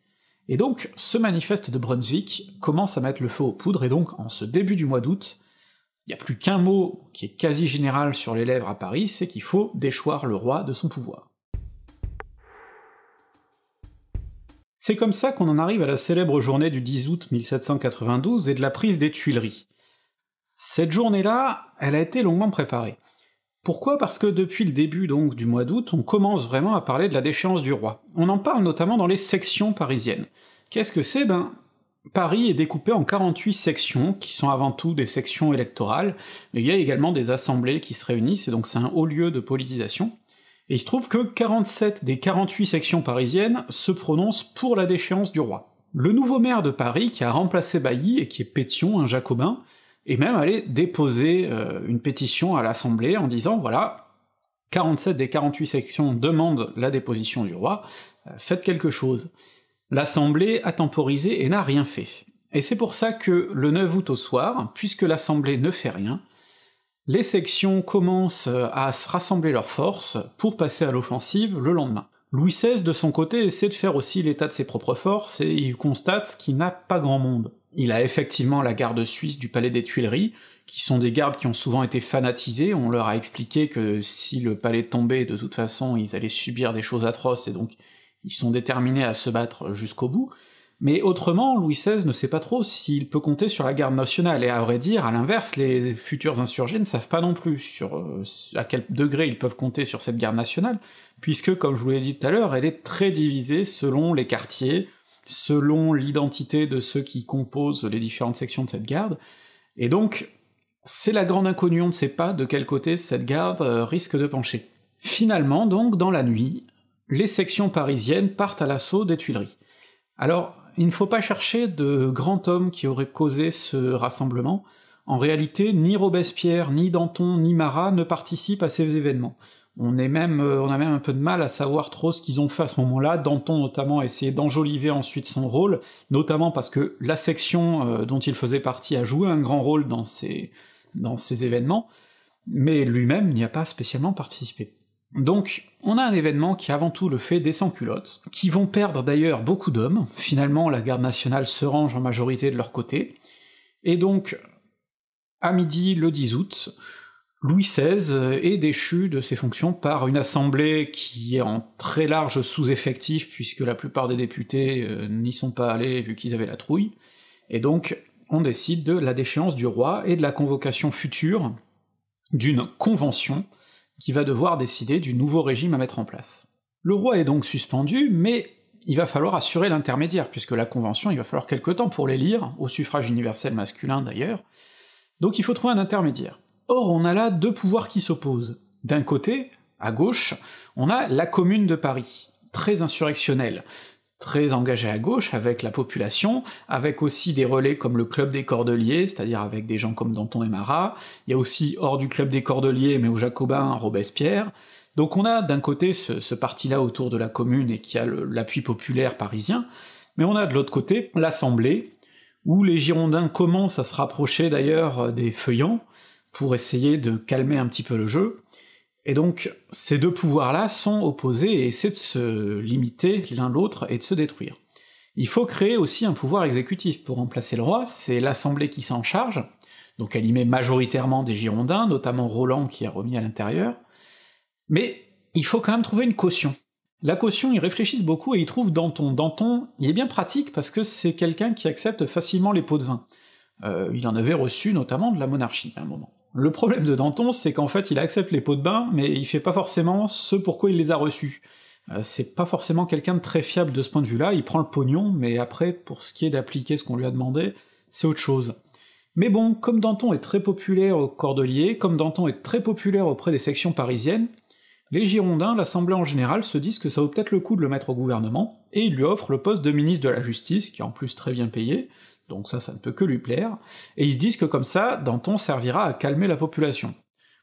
Et donc, ce manifeste de Brunswick commence à mettre le feu aux poudres, et donc, en ce début du mois d'août, il n'y a plus qu'un mot qui est quasi général sur les lèvres à Paris, c'est qu'il faut déchoir le roi de son pouvoir. C'est comme ça qu'on en arrive à la célèbre journée du 10 août 1792 et de la prise des Tuileries. Cette journée-là, elle a été longuement préparée. Pourquoi Parce que depuis le début donc du mois d'août, on commence vraiment à parler de la déchéance du roi. On en parle notamment dans les sections parisiennes. Qu'est-ce que c'est Ben, Paris est découpé en 48 sections, qui sont avant tout des sections électorales, mais il y a également des assemblées qui se réunissent, et donc c'est un haut lieu de politisation. Et il se trouve que 47 des 48 sections parisiennes se prononcent pour la déchéance du roi. Le nouveau maire de Paris, qui a remplacé Bailly et qui est Pétion, un jacobin, est même allé déposer euh, une pétition à l'Assemblée en disant voilà, 47 des 48 sections demandent la déposition du roi, euh, faites quelque chose. L'Assemblée a temporisé et n'a rien fait. Et c'est pour ça que le 9 août au soir, puisque l'Assemblée ne fait rien, les sections commencent à se rassembler leurs forces pour passer à l'offensive le lendemain. Louis XVI, de son côté, essaie de faire aussi l'état de ses propres forces, et il constate qu'il n'a pas grand monde. Il a effectivement la garde suisse du palais des Tuileries, qui sont des gardes qui ont souvent été fanatisés, on leur a expliqué que si le palais tombait, de toute façon ils allaient subir des choses atroces, et donc ils sont déterminés à se battre jusqu'au bout, mais autrement, Louis XVI ne sait pas trop s'il peut compter sur la garde nationale, et à vrai dire, à l'inverse, les futurs insurgés ne savent pas non plus sur euh, à quel degré ils peuvent compter sur cette garde nationale, puisque, comme je vous l'ai dit tout à l'heure, elle est très divisée selon les quartiers, selon l'identité de ceux qui composent les différentes sections de cette garde, et donc c'est la grande inconnue, on ne sait pas de quel côté cette garde euh, risque de pencher. Finalement donc, dans la nuit, les sections parisiennes partent à l'assaut des Tuileries. Alors, il ne faut pas chercher de grand homme qui aurait causé ce rassemblement. En réalité, ni Robespierre, ni Danton, ni Marat ne participent à ces événements. On, est même, euh, on a même un peu de mal à savoir trop ce qu'ils ont fait à ce moment-là. Danton notamment a essayé d'enjoliver ensuite son rôle, notamment parce que la section euh, dont il faisait partie a joué un grand rôle dans ces, dans ces événements, mais lui-même n'y a pas spécialement participé. Donc, on a un événement qui avant tout le fait des sans-culottes, qui vont perdre d'ailleurs beaucoup d'hommes, finalement la garde nationale se range en majorité de leur côté, et donc, à midi le 10 août, Louis XVI est déchu de ses fonctions par une assemblée qui est en très large sous-effectif, puisque la plupart des députés euh, n'y sont pas allés vu qu'ils avaient la trouille, et donc on décide de la déchéance du roi et de la convocation future d'une convention qui va devoir décider du nouveau régime à mettre en place. Le roi est donc suspendu, mais il va falloir assurer l'intermédiaire, puisque la Convention, il va falloir quelque temps pour l'élire, au suffrage universel masculin d'ailleurs, donc il faut trouver un intermédiaire. Or, on a là deux pouvoirs qui s'opposent. D'un côté, à gauche, on a la Commune de Paris, très insurrectionnelle, très engagé à gauche avec la population, avec aussi des relais comme le Club des Cordeliers, c'est-à-dire avec des gens comme Danton et Marat, il y a aussi hors du Club des Cordeliers, mais aux Jacobins, Robespierre, donc on a d'un côté ce, ce parti-là autour de la Commune et qui a l'appui populaire parisien, mais on a de l'autre côté l'Assemblée, où les Girondins commencent à se rapprocher d'ailleurs euh, des Feuillants, pour essayer de calmer un petit peu le jeu, et donc ces deux pouvoirs-là sont opposés et essaient de se limiter l'un l'autre et de se détruire. Il faut créer aussi un pouvoir exécutif pour remplacer le roi, c'est l'Assemblée qui s'en charge, donc elle y met majoritairement des Girondins, notamment Roland qui est remis à l'intérieur, mais il faut quand même trouver une caution. La caution, ils réfléchissent beaucoup et ils trouvent Danton. Danton, il est bien pratique parce que c'est quelqu'un qui accepte facilement les pots de vin. Euh, il en avait reçu notamment de la monarchie à un moment. Le problème de Danton, c'est qu'en fait il accepte les pots de bain, mais il fait pas forcément ce pourquoi il les a reçus. Euh, c'est pas forcément quelqu'un de très fiable de ce point de vue-là, il prend le pognon, mais après, pour ce qui est d'appliquer ce qu'on lui a demandé, c'est autre chose. Mais bon, comme Danton est très populaire au Cordelier, comme Danton est très populaire auprès des sections parisiennes, les Girondins, l'Assemblée en général, se disent que ça vaut peut-être le coup de le mettre au gouvernement, et ils lui offrent le poste de ministre de la Justice, qui est en plus très bien payé, donc ça, ça ne peut que lui plaire, et ils se disent que comme ça, Danton servira à calmer la population.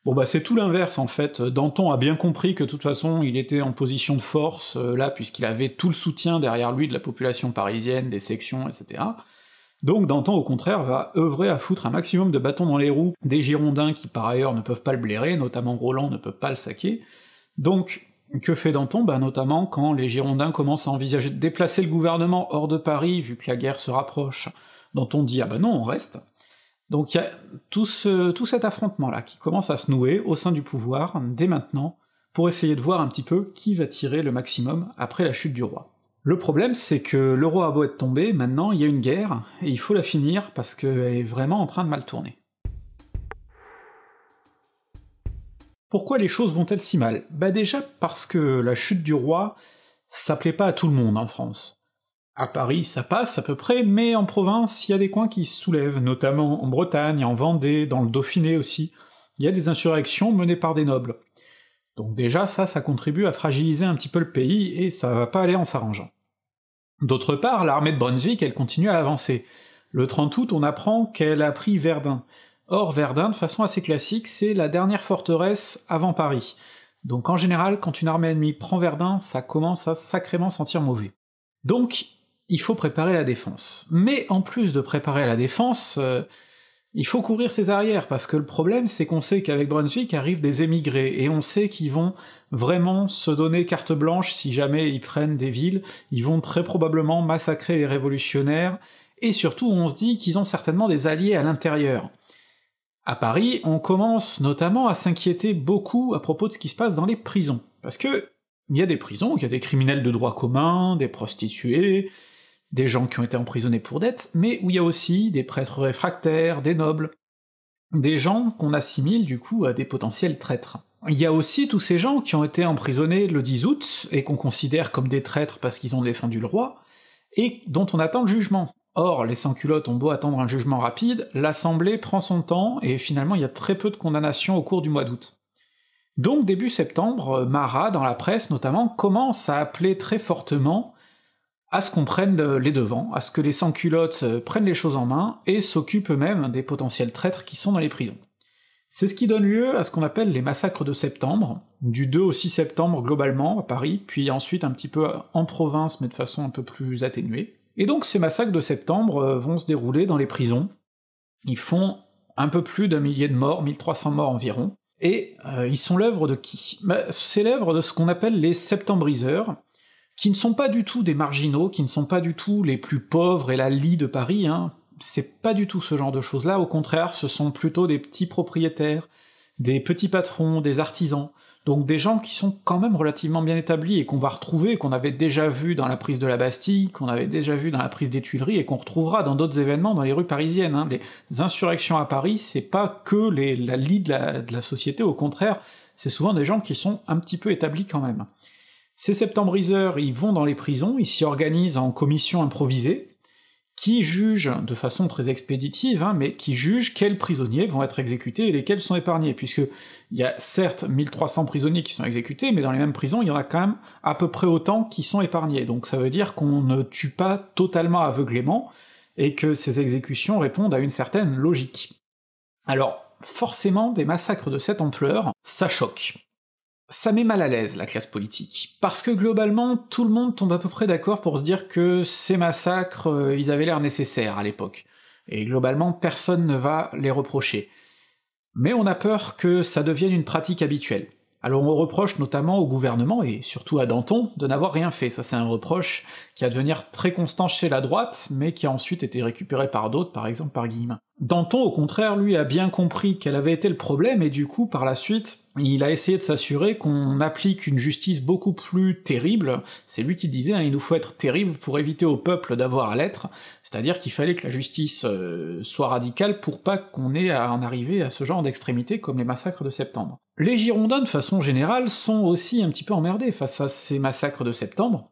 Bon bah c'est tout l'inverse en fait, Danton a bien compris que de toute façon il était en position de force, euh, là, puisqu'il avait tout le soutien derrière lui de la population parisienne, des sections, etc., donc Danton, au contraire, va œuvrer à foutre un maximum de bâtons dans les roues des Girondins qui par ailleurs ne peuvent pas le blairer, notamment Roland ne peut pas le saquer. Donc que fait Danton Bah Notamment quand les Girondins commencent à envisager de déplacer le gouvernement hors de Paris, vu que la guerre se rapproche, dont on dit ah ben non, on reste. Donc il y a tout, tout cet affrontement-là qui commence à se nouer au sein du pouvoir dès maintenant pour essayer de voir un petit peu qui va tirer le maximum après la chute du roi. Le problème, c'est que le roi a beau être tombé, maintenant il y a une guerre, et il faut la finir parce qu'elle est vraiment en train de mal tourner. Pourquoi les choses vont-elles si mal Bah déjà parce que la chute du roi, ça plaît pas à tout le monde en France. À Paris, ça passe à peu près, mais en province, il y a des coins qui se soulèvent, notamment en Bretagne, en Vendée, dans le Dauphiné aussi. Il y a des insurrections menées par des nobles. Donc déjà, ça, ça contribue à fragiliser un petit peu le pays, et ça va pas aller en s'arrangeant. D'autre part, l'armée de Brunswick, elle continue à avancer. Le 30 août, on apprend qu'elle a pris Verdun. Or, Verdun, de façon assez classique, c'est la dernière forteresse avant Paris. Donc en général, quand une armée ennemie prend Verdun, ça commence à sacrément sentir mauvais. Donc, il faut préparer la défense. Mais en plus de préparer la défense, euh, il faut courir ses arrières, parce que le problème c'est qu'on sait qu'avec Brunswick arrivent des émigrés, et on sait qu'ils vont vraiment se donner carte blanche si jamais ils prennent des villes, ils vont très probablement massacrer les révolutionnaires, et surtout on se dit qu'ils ont certainement des alliés à l'intérieur. À Paris, on commence notamment à s'inquiéter beaucoup à propos de ce qui se passe dans les prisons, parce que il y a des prisons, il y a des criminels de droit commun, des prostituées, des gens qui ont été emprisonnés pour dettes, mais où il y a aussi des prêtres réfractaires, des nobles, des gens qu'on assimile du coup à des potentiels traîtres. Il y a aussi tous ces gens qui ont été emprisonnés le 10 août, et qu'on considère comme des traîtres parce qu'ils ont défendu le roi, et dont on attend le jugement. Or, les sans-culottes ont beau attendre un jugement rapide, l'Assemblée prend son temps, et finalement il y a très peu de condamnations au cours du mois d'août. Donc début septembre, Marat, dans la presse notamment, commence à appeler très fortement à ce qu'on prenne les devants, à ce que les sans-culottes euh, prennent les choses en main et s'occupent eux-mêmes des potentiels traîtres qui sont dans les prisons. C'est ce qui donne lieu à ce qu'on appelle les massacres de septembre, du 2 au 6 septembre globalement à Paris, puis ensuite un petit peu en province mais de façon un peu plus atténuée. Et donc ces massacres de septembre euh, vont se dérouler dans les prisons. Ils font un peu plus d'un millier de morts, 1300 morts environ, et euh, ils sont l'œuvre de qui bah, C'est l'œuvre de ce qu'on appelle les septembriseurs, qui ne sont pas du tout des marginaux, qui ne sont pas du tout les plus pauvres et la lie de Paris, hein, c'est pas du tout ce genre de choses-là, au contraire, ce sont plutôt des petits propriétaires, des petits patrons, des artisans, donc des gens qui sont quand même relativement bien établis et qu'on va retrouver, qu'on avait déjà vu dans la prise de la Bastille, qu'on avait déjà vu dans la prise des Tuileries et qu'on retrouvera dans d'autres événements dans les rues parisiennes. Hein. Les insurrections à Paris, c'est pas que les, la lie de la société, au contraire, c'est souvent des gens qui sont un petit peu établis quand même. Ces septembriseurs, ils vont dans les prisons, ils s'y organisent en commissions improvisées, qui jugent, de façon très expéditive, hein, mais qui jugent quels prisonniers vont être exécutés et lesquels sont épargnés, puisque il y a certes 1300 prisonniers qui sont exécutés, mais dans les mêmes prisons, il y en a quand même à peu près autant qui sont épargnés, donc ça veut dire qu'on ne tue pas totalement aveuglément, et que ces exécutions répondent à une certaine logique. Alors, forcément, des massacres de cette ampleur, ça choque. Ça met mal à l'aise la classe politique, parce que globalement tout le monde tombe à peu près d'accord pour se dire que ces massacres, euh, ils avaient l'air nécessaires à l'époque, et globalement personne ne va les reprocher. Mais on a peur que ça devienne une pratique habituelle. Alors on reproche notamment au gouvernement, et surtout à Danton, de n'avoir rien fait, ça c'est un reproche qui a devenir très constant chez la droite, mais qui a ensuite été récupéré par d'autres, par exemple par Guillemin. Danton, au contraire, lui, a bien compris quel avait été le problème, et du coup, par la suite, il a essayé de s'assurer qu'on applique une justice beaucoup plus terrible, c'est lui qui disait, hein, il nous faut être terrible pour éviter au peuple d'avoir à l'être, c'est-à-dire qu'il fallait que la justice euh, soit radicale pour pas qu'on ait à en arriver à ce genre d'extrémité comme les massacres de septembre. Les Girondins, de façon générale, sont aussi un petit peu emmerdés face à ces massacres de septembre,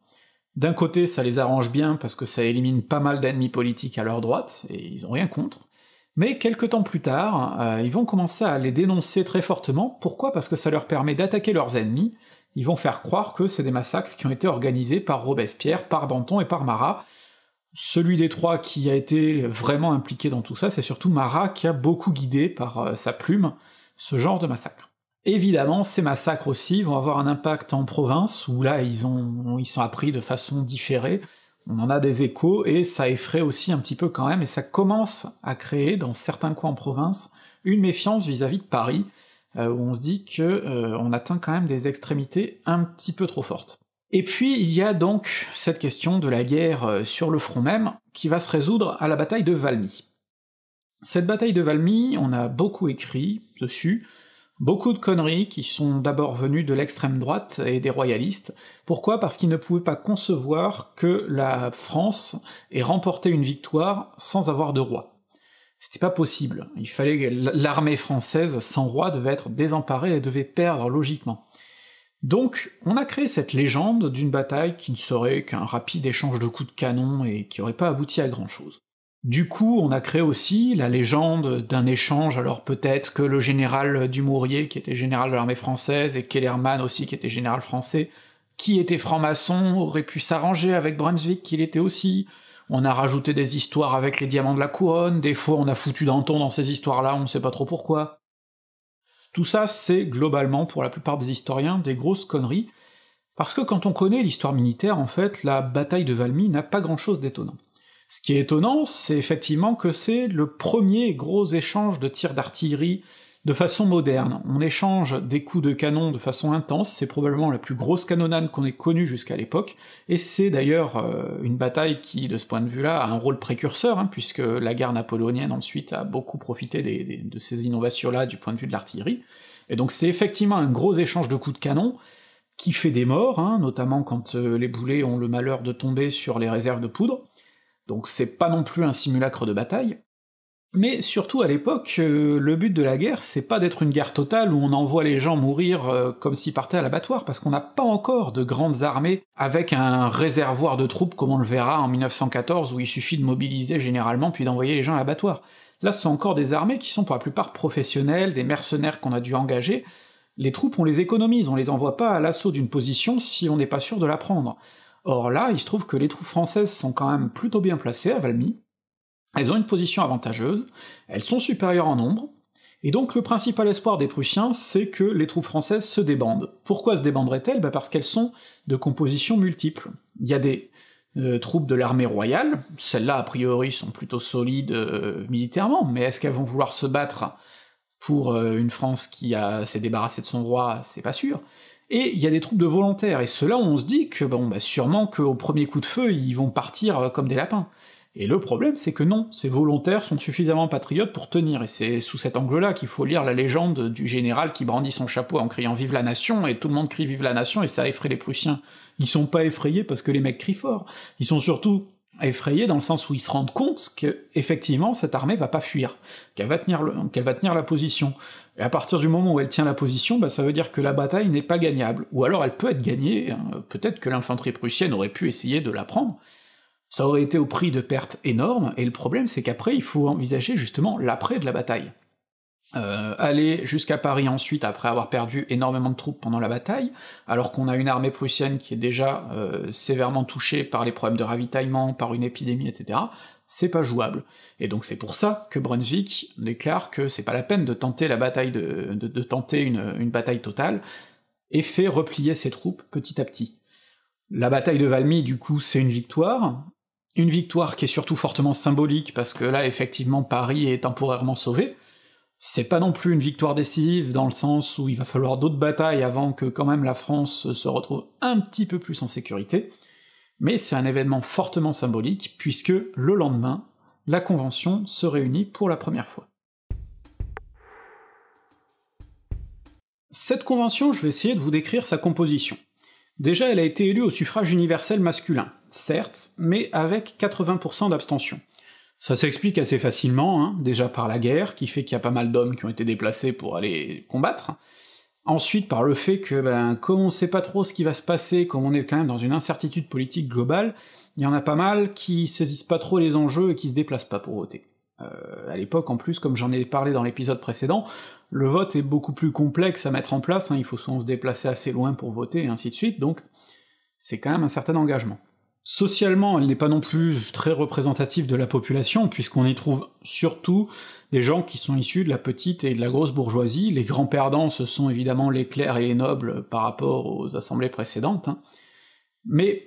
d'un côté, ça les arrange bien parce que ça élimine pas mal d'ennemis politiques à leur droite, et ils ont rien contre, mais quelques temps plus tard, euh, ils vont commencer à les dénoncer très fortement, pourquoi Parce que ça leur permet d'attaquer leurs ennemis, ils vont faire croire que c'est des massacres qui ont été organisés par Robespierre, par Danton et par Marat. Celui des trois qui a été vraiment impliqué dans tout ça, c'est surtout Marat qui a beaucoup guidé par euh, sa plume ce genre de massacre. Évidemment, ces massacres aussi vont avoir un impact en province, où là ils, ont, ils sont appris de façon différée, on en a des échos, et ça effraie aussi un petit peu quand même, et ça commence à créer, dans certains coins en province, une méfiance vis-à-vis de Paris, euh, où on se dit que euh, on atteint quand même des extrémités un petit peu trop fortes. Et puis il y a donc cette question de la guerre euh, sur le front même, qui va se résoudre à la bataille de Valmy. Cette bataille de Valmy, on a beaucoup écrit dessus, Beaucoup de conneries qui sont d'abord venues de l'extrême droite et des royalistes. Pourquoi Parce qu'ils ne pouvaient pas concevoir que la France ait remporté une victoire sans avoir de roi. C'était pas possible. Il fallait que l'armée française sans roi devait être désemparée et devait perdre logiquement. Donc, on a créé cette légende d'une bataille qui ne serait qu'un rapide échange de coups de canon et qui aurait pas abouti à grand chose. Du coup, on a créé aussi la légende d'un échange, alors peut-être que le général Dumouriez, qui était général de l'armée française, et Kellermann aussi, qui était général français, qui était franc-maçon, aurait pu s'arranger avec Brunswick, qui était aussi. On a rajouté des histoires avec les diamants de la couronne, des fois on a foutu d'anton dans ces histoires-là, on ne sait pas trop pourquoi. Tout ça, c'est globalement, pour la plupart des historiens, des grosses conneries, parce que quand on connaît l'histoire militaire, en fait, la bataille de Valmy n'a pas grand-chose d'étonnant. Ce qui est étonnant, c'est effectivement que c'est le premier gros échange de tirs d'artillerie de façon moderne. On échange des coups de canon de façon intense, c'est probablement la plus grosse canonnade qu'on ait connue jusqu'à l'époque, et c'est d'ailleurs euh, une bataille qui, de ce point de vue-là, a un rôle précurseur, hein, puisque la guerre napoléonienne ensuite a beaucoup profité de ces innovations-là du point de vue de l'artillerie, et donc c'est effectivement un gros échange de coups de canon, qui fait des morts, hein, notamment quand euh, les boulets ont le malheur de tomber sur les réserves de poudre, donc c'est pas non plus un simulacre de bataille. Mais surtout à l'époque, euh, le but de la guerre, c'est pas d'être une guerre totale où on envoie les gens mourir euh, comme s'ils partaient à l'abattoir, parce qu'on n'a pas encore de grandes armées avec un réservoir de troupes comme on le verra en 1914 où il suffit de mobiliser généralement puis d'envoyer les gens à l'abattoir. Là, ce sont encore des armées qui sont pour la plupart professionnelles, des mercenaires qu'on a dû engager. Les troupes, on les économise, on les envoie pas à l'assaut d'une position si on n'est pas sûr de la prendre. Or là, il se trouve que les troupes françaises sont quand même plutôt bien placées à Valmy, elles ont une position avantageuse, elles sont supérieures en nombre, et donc le principal espoir des Prussiens, c'est que les troupes françaises se débandent. Pourquoi se débanderaient-elles ben Parce qu'elles sont de compositions multiples. Il y a des euh, troupes de l'armée royale, celles-là a priori sont plutôt solides euh, militairement, mais est-ce qu'elles vont vouloir se battre pour euh, une France qui s'est débarrassée de son roi C'est pas sûr et il y a des troupes de volontaires, et ceux-là, on se dit que bon, bah sûrement qu'au premier coup de feu, ils vont partir euh, comme des lapins. Et le problème, c'est que non, ces volontaires sont suffisamment patriotes pour tenir, et c'est sous cet angle-là qu'il faut lire la légende du général qui brandit son chapeau en criant Vive la nation, et tout le monde crie Vive la nation, et ça effraie les Prussiens. Ils sont pas effrayés parce que les mecs crient fort, ils sont surtout effrayés dans le sens où ils se rendent compte qu'effectivement cette armée va pas fuir, qu'elle va tenir la position. Et à partir du moment où elle tient la position, bah ça veut dire que la bataille n'est pas gagnable, ou alors elle peut être gagnée, hein. peut-être que l'infanterie prussienne aurait pu essayer de la prendre, ça aurait été au prix de pertes énormes, et le problème c'est qu'après il faut envisager justement l'après de la bataille. Euh, aller jusqu'à Paris ensuite après avoir perdu énormément de troupes pendant la bataille, alors qu'on a une armée prussienne qui est déjà euh, sévèrement touchée par les problèmes de ravitaillement, par une épidémie, etc., c'est pas jouable. Et donc c'est pour ça que Brunswick déclare que c'est pas la peine de tenter la bataille de, de, tenter une, une bataille totale, et fait replier ses troupes petit à petit. La bataille de Valmy, du coup, c'est une victoire, une victoire qui est surtout fortement symbolique, parce que là, effectivement, Paris est temporairement sauvé. C'est pas non plus une victoire décisive, dans le sens où il va falloir d'autres batailles avant que quand même la France se retrouve un petit peu plus en sécurité, mais c'est un événement fortement symbolique puisque le lendemain, la Convention se réunit pour la première fois. Cette convention, je vais essayer de vous décrire sa composition. Déjà, elle a été élue au suffrage universel masculin, certes, mais avec 80% d'abstention. Ça s'explique assez facilement, hein, déjà par la guerre, qui fait qu'il y a pas mal d'hommes qui ont été déplacés pour aller combattre, Ensuite, par le fait que, ben, comme on sait pas trop ce qui va se passer, comme on est quand même dans une incertitude politique globale, il y en a pas mal qui saisissent pas trop les enjeux et qui se déplacent pas pour voter. Euh, à l'époque, en plus, comme j'en ai parlé dans l'épisode précédent, le vote est beaucoup plus complexe à mettre en place, hein. il faut souvent se déplacer assez loin pour voter, et ainsi de suite, donc c'est quand même un certain engagement. Socialement, elle n'est pas non plus très représentative de la population, puisqu'on y trouve surtout des gens qui sont issus de la petite et de la grosse bourgeoisie. Les grands perdants, ce sont évidemment les clercs et les nobles par rapport aux assemblées précédentes. Hein. Mais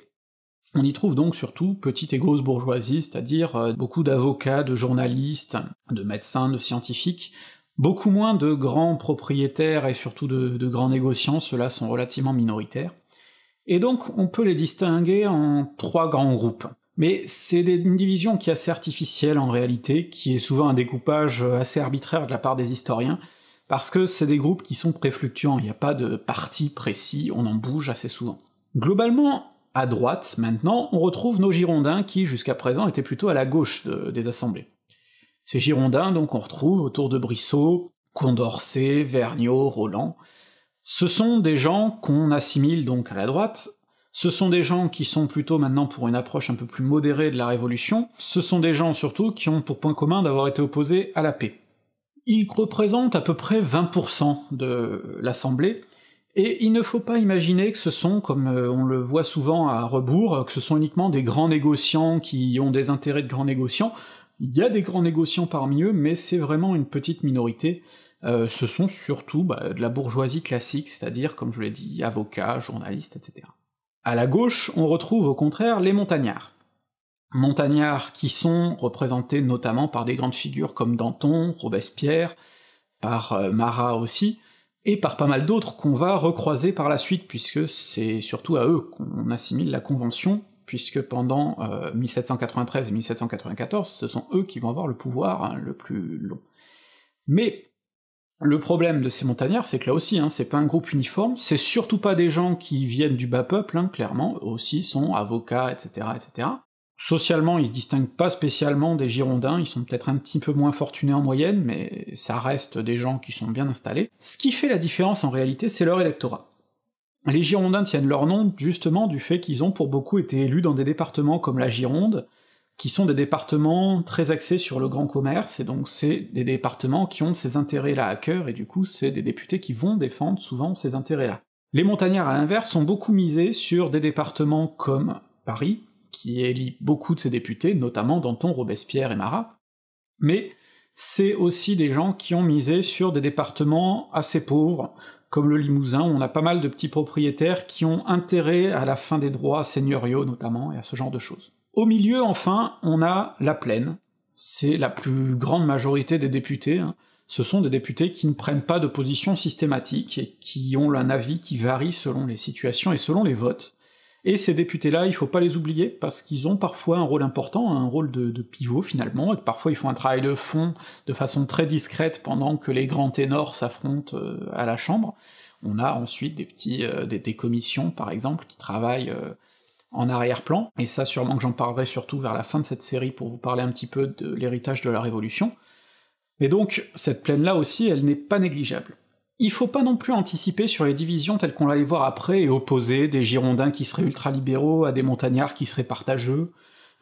on y trouve donc surtout petite et grosse bourgeoisie, c'est-à-dire euh, beaucoup d'avocats, de journalistes, de médecins, de scientifiques, beaucoup moins de grands propriétaires et surtout de, de grands négociants, ceux-là sont relativement minoritaires. Et donc on peut les distinguer en trois grands groupes. Mais c'est une division qui est assez artificielle en réalité, qui est souvent un découpage assez arbitraire de la part des historiens, parce que c'est des groupes qui sont très fluctuants, il n'y a pas de parti précis, on en bouge assez souvent. Globalement, à droite, maintenant, on retrouve nos Girondins qui, jusqu'à présent, étaient plutôt à la gauche des assemblées. Ces Girondins, donc, on retrouve autour de Brissot, Condorcet, Vergniaud, Roland, ce sont des gens qu'on assimile donc à la droite, ce sont des gens qui sont plutôt maintenant pour une approche un peu plus modérée de la Révolution, ce sont des gens surtout qui ont pour point commun d'avoir été opposés à la paix. Ils représentent à peu près 20% de l'Assemblée, et il ne faut pas imaginer que ce sont, comme euh, on le voit souvent à rebours, que ce sont uniquement des grands négociants qui ont des intérêts de grands négociants. Il y a des grands négociants parmi eux, mais c'est vraiment une petite minorité, euh, ce sont surtout bah, de la bourgeoisie classique, c'est-à-dire, comme je l'ai dit, avocats, journalistes, etc. À la gauche, on retrouve au contraire les montagnards. Montagnards qui sont représentés notamment par des grandes figures comme Danton, Robespierre, par euh, Marat aussi, et par pas mal d'autres qu'on va recroiser par la suite, puisque c'est surtout à eux qu'on assimile la Convention, puisque pendant 1793 euh, et 1794, ce sont eux qui vont avoir le pouvoir hein, le plus long. Mais le problème de ces montagnards, c'est que là aussi, hein, c'est pas un groupe uniforme, c'est surtout pas des gens qui viennent du bas peuple, hein, clairement, eux aussi sont avocats, etc., etc. Socialement, ils se distinguent pas spécialement des Girondins, ils sont peut-être un petit peu moins fortunés en moyenne, mais ça reste des gens qui sont bien installés. Ce qui fait la différence en réalité, c'est leur électorat. Les Girondins tiennent leur nom justement du fait qu'ils ont pour beaucoup été élus dans des départements comme la Gironde, qui sont des départements très axés sur le grand commerce, et donc c'est des départements qui ont ces intérêts-là à cœur, et du coup c'est des députés qui vont défendre souvent ces intérêts-là. Les montagnards, à l'inverse, sont beaucoup misés sur des départements comme Paris, qui élit beaucoup de ses députés, notamment Danton, Robespierre et Marat, mais c'est aussi des gens qui ont misé sur des départements assez pauvres, comme le Limousin, où on a pas mal de petits propriétaires qui ont intérêt à la fin des droits seigneuriaux notamment, et à ce genre de choses. Au milieu, enfin, on a la plaine. C'est la plus grande majorité des députés. Hein. Ce sont des députés qui ne prennent pas de position systématique et qui ont un avis qui varie selon les situations et selon les votes. Et ces députés-là, il faut pas les oublier, parce qu'ils ont parfois un rôle important, un rôle de, pivot finalement, et parfois ils font un travail de fond de façon très discrète pendant que les grands ténors s'affrontent euh, à la Chambre. On a ensuite des petits... Euh, des, commissions, par exemple, qui travaillent... Euh, en arrière-plan, et ça sûrement que j'en parlerai surtout vers la fin de cette série pour vous parler un petit peu de l'héritage de la Révolution. Mais donc, cette plaine-là aussi, elle n'est pas négligeable. Il faut pas non plus anticiper sur les divisions telles qu'on allait voir après et opposer des Girondins qui seraient ultralibéraux à des montagnards qui seraient partageux,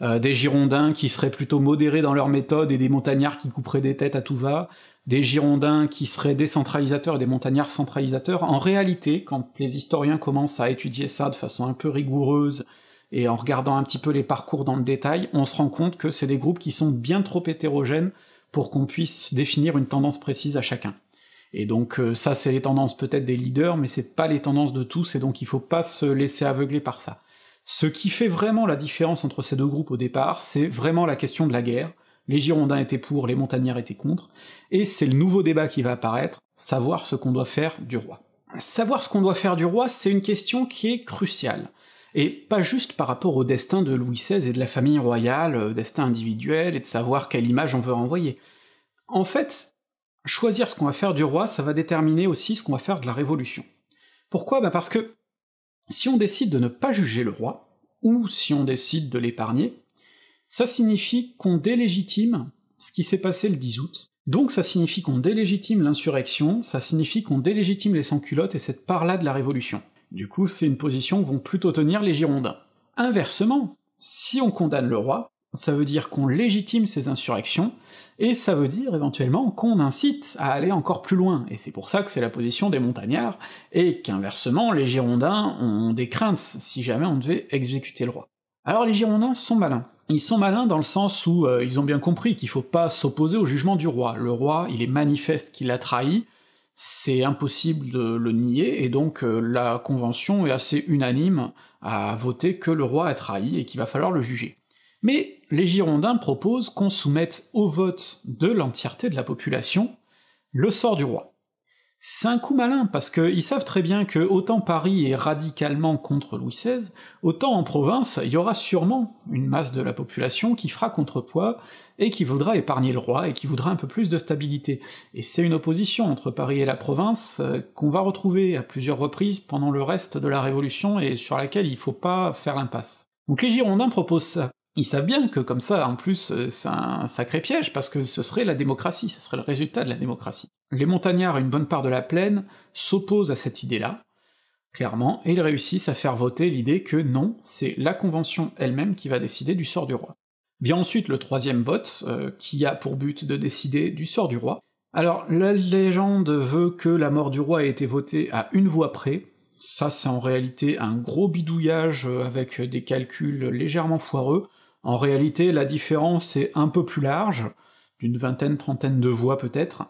euh, des Girondins qui seraient plutôt modérés dans leur méthode et des montagnards qui couperaient des têtes à tout va, des Girondins qui seraient décentralisateurs et des montagnards centralisateurs. En réalité, quand les historiens commencent à étudier ça de façon un peu rigoureuse, et en regardant un petit peu les parcours dans le détail, on se rend compte que c'est des groupes qui sont bien trop hétérogènes pour qu'on puisse définir une tendance précise à chacun. Et donc euh, ça c'est les tendances peut-être des leaders, mais c'est pas les tendances de tous, et donc il faut pas se laisser aveugler par ça. Ce qui fait vraiment la différence entre ces deux groupes au départ, c'est vraiment la question de la guerre. Les Girondins étaient pour, les Montagnards étaient contre, et c'est le nouveau débat qui va apparaître, savoir ce qu'on doit faire du roi. Savoir ce qu'on doit faire du roi, c'est une question qui est cruciale, et pas juste par rapport au destin de Louis XVI et de la famille royale, euh, destin individuel, et de savoir quelle image on veut renvoyer. En fait, choisir ce qu'on va faire du roi, ça va déterminer aussi ce qu'on va faire de la Révolution. Pourquoi Bah parce que si on décide de ne pas juger le roi, ou si on décide de l'épargner, ça signifie qu'on délégitime ce qui s'est passé le 10 août, donc ça signifie qu'on délégitime l'insurrection, ça signifie qu'on délégitime les sans-culottes et cette part-là de la Révolution. Du coup, c'est une position que vont plutôt tenir les Girondins. Inversement, si on condamne le roi, ça veut dire qu'on légitime ces insurrections, et ça veut dire éventuellement qu'on incite à aller encore plus loin, et c'est pour ça que c'est la position des montagnards, et qu'inversement, les Girondins ont des craintes si jamais on devait exécuter le roi. Alors les Girondins sont malins. Ils sont malins dans le sens où euh, ils ont bien compris qu'il faut pas s'opposer au jugement du roi. Le roi, il est manifeste qu'il a trahi, c'est impossible de le nier, et donc euh, la Convention est assez unanime à voter que le roi a trahi et qu'il va falloir le juger mais les Girondins proposent qu'on soumette au vote de l'entièreté de la population le sort du roi. C'est un coup malin, parce qu'ils savent très bien que autant Paris est radicalement contre Louis XVI, autant en province, il y aura sûrement une masse de la population qui fera contrepoids, et qui voudra épargner le roi, et qui voudra un peu plus de stabilité. Et c'est une opposition entre Paris et la province euh, qu'on va retrouver à plusieurs reprises pendant le reste de la Révolution, et sur laquelle il faut pas faire l'impasse. Donc les Girondins proposent ça ils savent bien que comme ça, en plus, euh, c'est un sacré piège, parce que ce serait la démocratie, ce serait le résultat de la démocratie. Les montagnards une bonne part de la plaine s'opposent à cette idée-là, clairement, et ils réussissent à faire voter l'idée que non, c'est la Convention elle-même qui va décider du sort du roi. Bien ensuite le troisième vote, euh, qui a pour but de décider du sort du roi. Alors, la légende veut que la mort du roi ait été votée à une voix près, ça c'est en réalité un gros bidouillage euh, avec des calculs légèrement foireux, en réalité, la différence est un peu plus large, d'une vingtaine, trentaine de voix peut-être,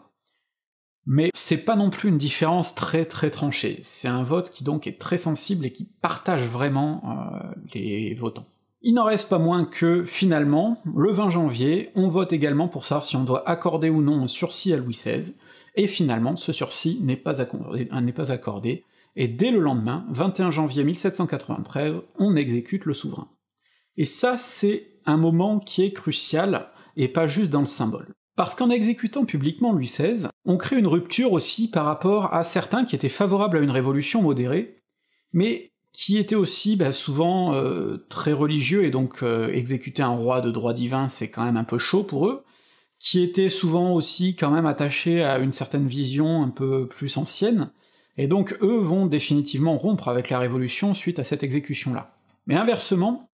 mais c'est pas non plus une différence très très tranchée, c'est un vote qui donc est très sensible et qui partage vraiment euh, les votants. Il n'en reste pas moins que, finalement, le 20 janvier, on vote également pour savoir si on doit accorder ou non un sursis à Louis XVI, et finalement, ce sursis n'est pas accordé, euh, et dès le lendemain, 21 janvier 1793, on exécute le souverain. Et ça, c'est un moment qui est crucial, et pas juste dans le symbole. Parce qu'en exécutant publiquement Louis XVI, on crée une rupture aussi par rapport à certains qui étaient favorables à une révolution modérée, mais qui étaient aussi bah, souvent euh, très religieux, et donc euh, exécuter un roi de droit divin, c'est quand même un peu chaud pour eux, qui étaient souvent aussi quand même attachés à une certaine vision un peu plus ancienne, et donc eux vont définitivement rompre avec la Révolution suite à cette exécution-là. Mais inversement,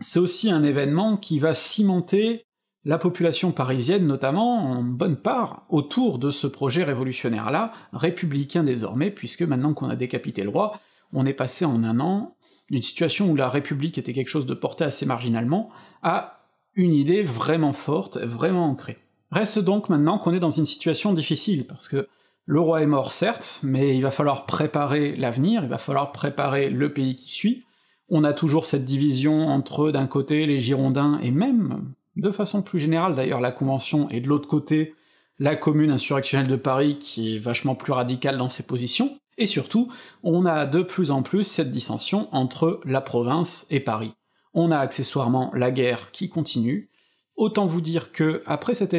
c'est aussi un événement qui va cimenter la population parisienne notamment en bonne part autour de ce projet révolutionnaire-là, républicain désormais, puisque maintenant qu'on a décapité le roi, on est passé en un an d'une situation où la République était quelque chose de porté assez marginalement, à une idée vraiment forte, vraiment ancrée. Reste donc maintenant qu'on est dans une situation difficile, parce que le roi est mort certes, mais il va falloir préparer l'avenir, il va falloir préparer le pays qui suit, on a toujours cette division entre d'un côté les Girondins et même, de façon plus générale d'ailleurs, la Convention et de l'autre côté la Commune insurrectionnelle de Paris qui est vachement plus radicale dans ses positions, et surtout, on a de plus en plus cette dissension entre la province et Paris. On a accessoirement la guerre qui continue. Autant vous dire que, après cette,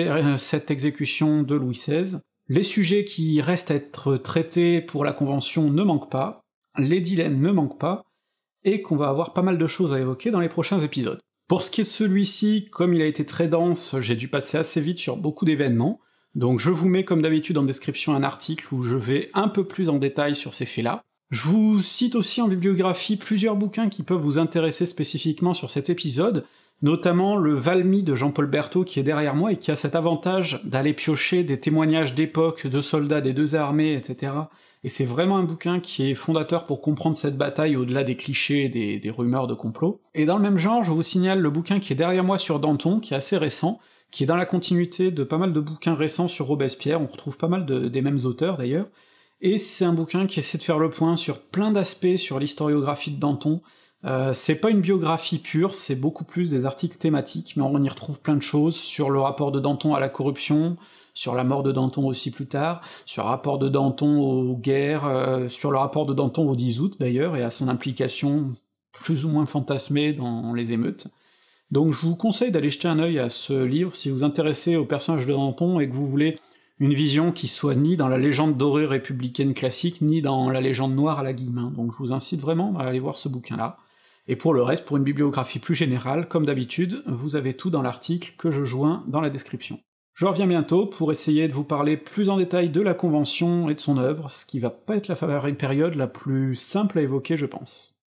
exécution de Louis XVI, les sujets qui restent à être traités pour la Convention ne manquent pas, les dilemmes ne manquent pas, et qu'on va avoir pas mal de choses à évoquer dans les prochains épisodes. Pour ce qui est celui-ci, comme il a été très dense, j'ai dû passer assez vite sur beaucoup d'événements, donc je vous mets comme d'habitude en description un article où je vais un peu plus en détail sur ces faits-là, je vous cite aussi en bibliographie plusieurs bouquins qui peuvent vous intéresser spécifiquement sur cet épisode, notamment le Valmy de Jean-Paul Berthaud qui est derrière moi et qui a cet avantage d'aller piocher des témoignages d'époque de soldats des deux armées, etc. Et c'est vraiment un bouquin qui est fondateur pour comprendre cette bataille au-delà des clichés et des, rumeurs de complot. Et dans le même genre, je vous signale le bouquin qui est derrière moi sur Danton, qui est assez récent, qui est dans la continuité de pas mal de bouquins récents sur Robespierre, on retrouve pas mal des mêmes auteurs d'ailleurs, et c'est un bouquin qui essaie de faire le point sur plein d'aspects sur l'historiographie de Danton. Euh, c'est pas une biographie pure, c'est beaucoup plus des articles thématiques, mais on y retrouve plein de choses sur le rapport de Danton à la corruption, sur la mort de Danton aussi plus tard, sur le rapport de Danton aux guerres, euh, sur le rapport de Danton au 10 août d'ailleurs, et à son implication plus ou moins fantasmée dans les émeutes. Donc je vous conseille d'aller jeter un œil à ce livre si vous vous intéressez au personnage de Danton et que vous voulez une vision qui soit ni dans la légende dorée républicaine classique, ni dans la légende noire à la Guillemin, donc je vous incite vraiment à aller voir ce bouquin-là. Et pour le reste, pour une bibliographie plus générale, comme d'habitude, vous avez tout dans l'article que je joins dans la description. Je reviens bientôt pour essayer de vous parler plus en détail de la Convention et de son œuvre, ce qui va pas être la, période la plus simple à évoquer, je pense.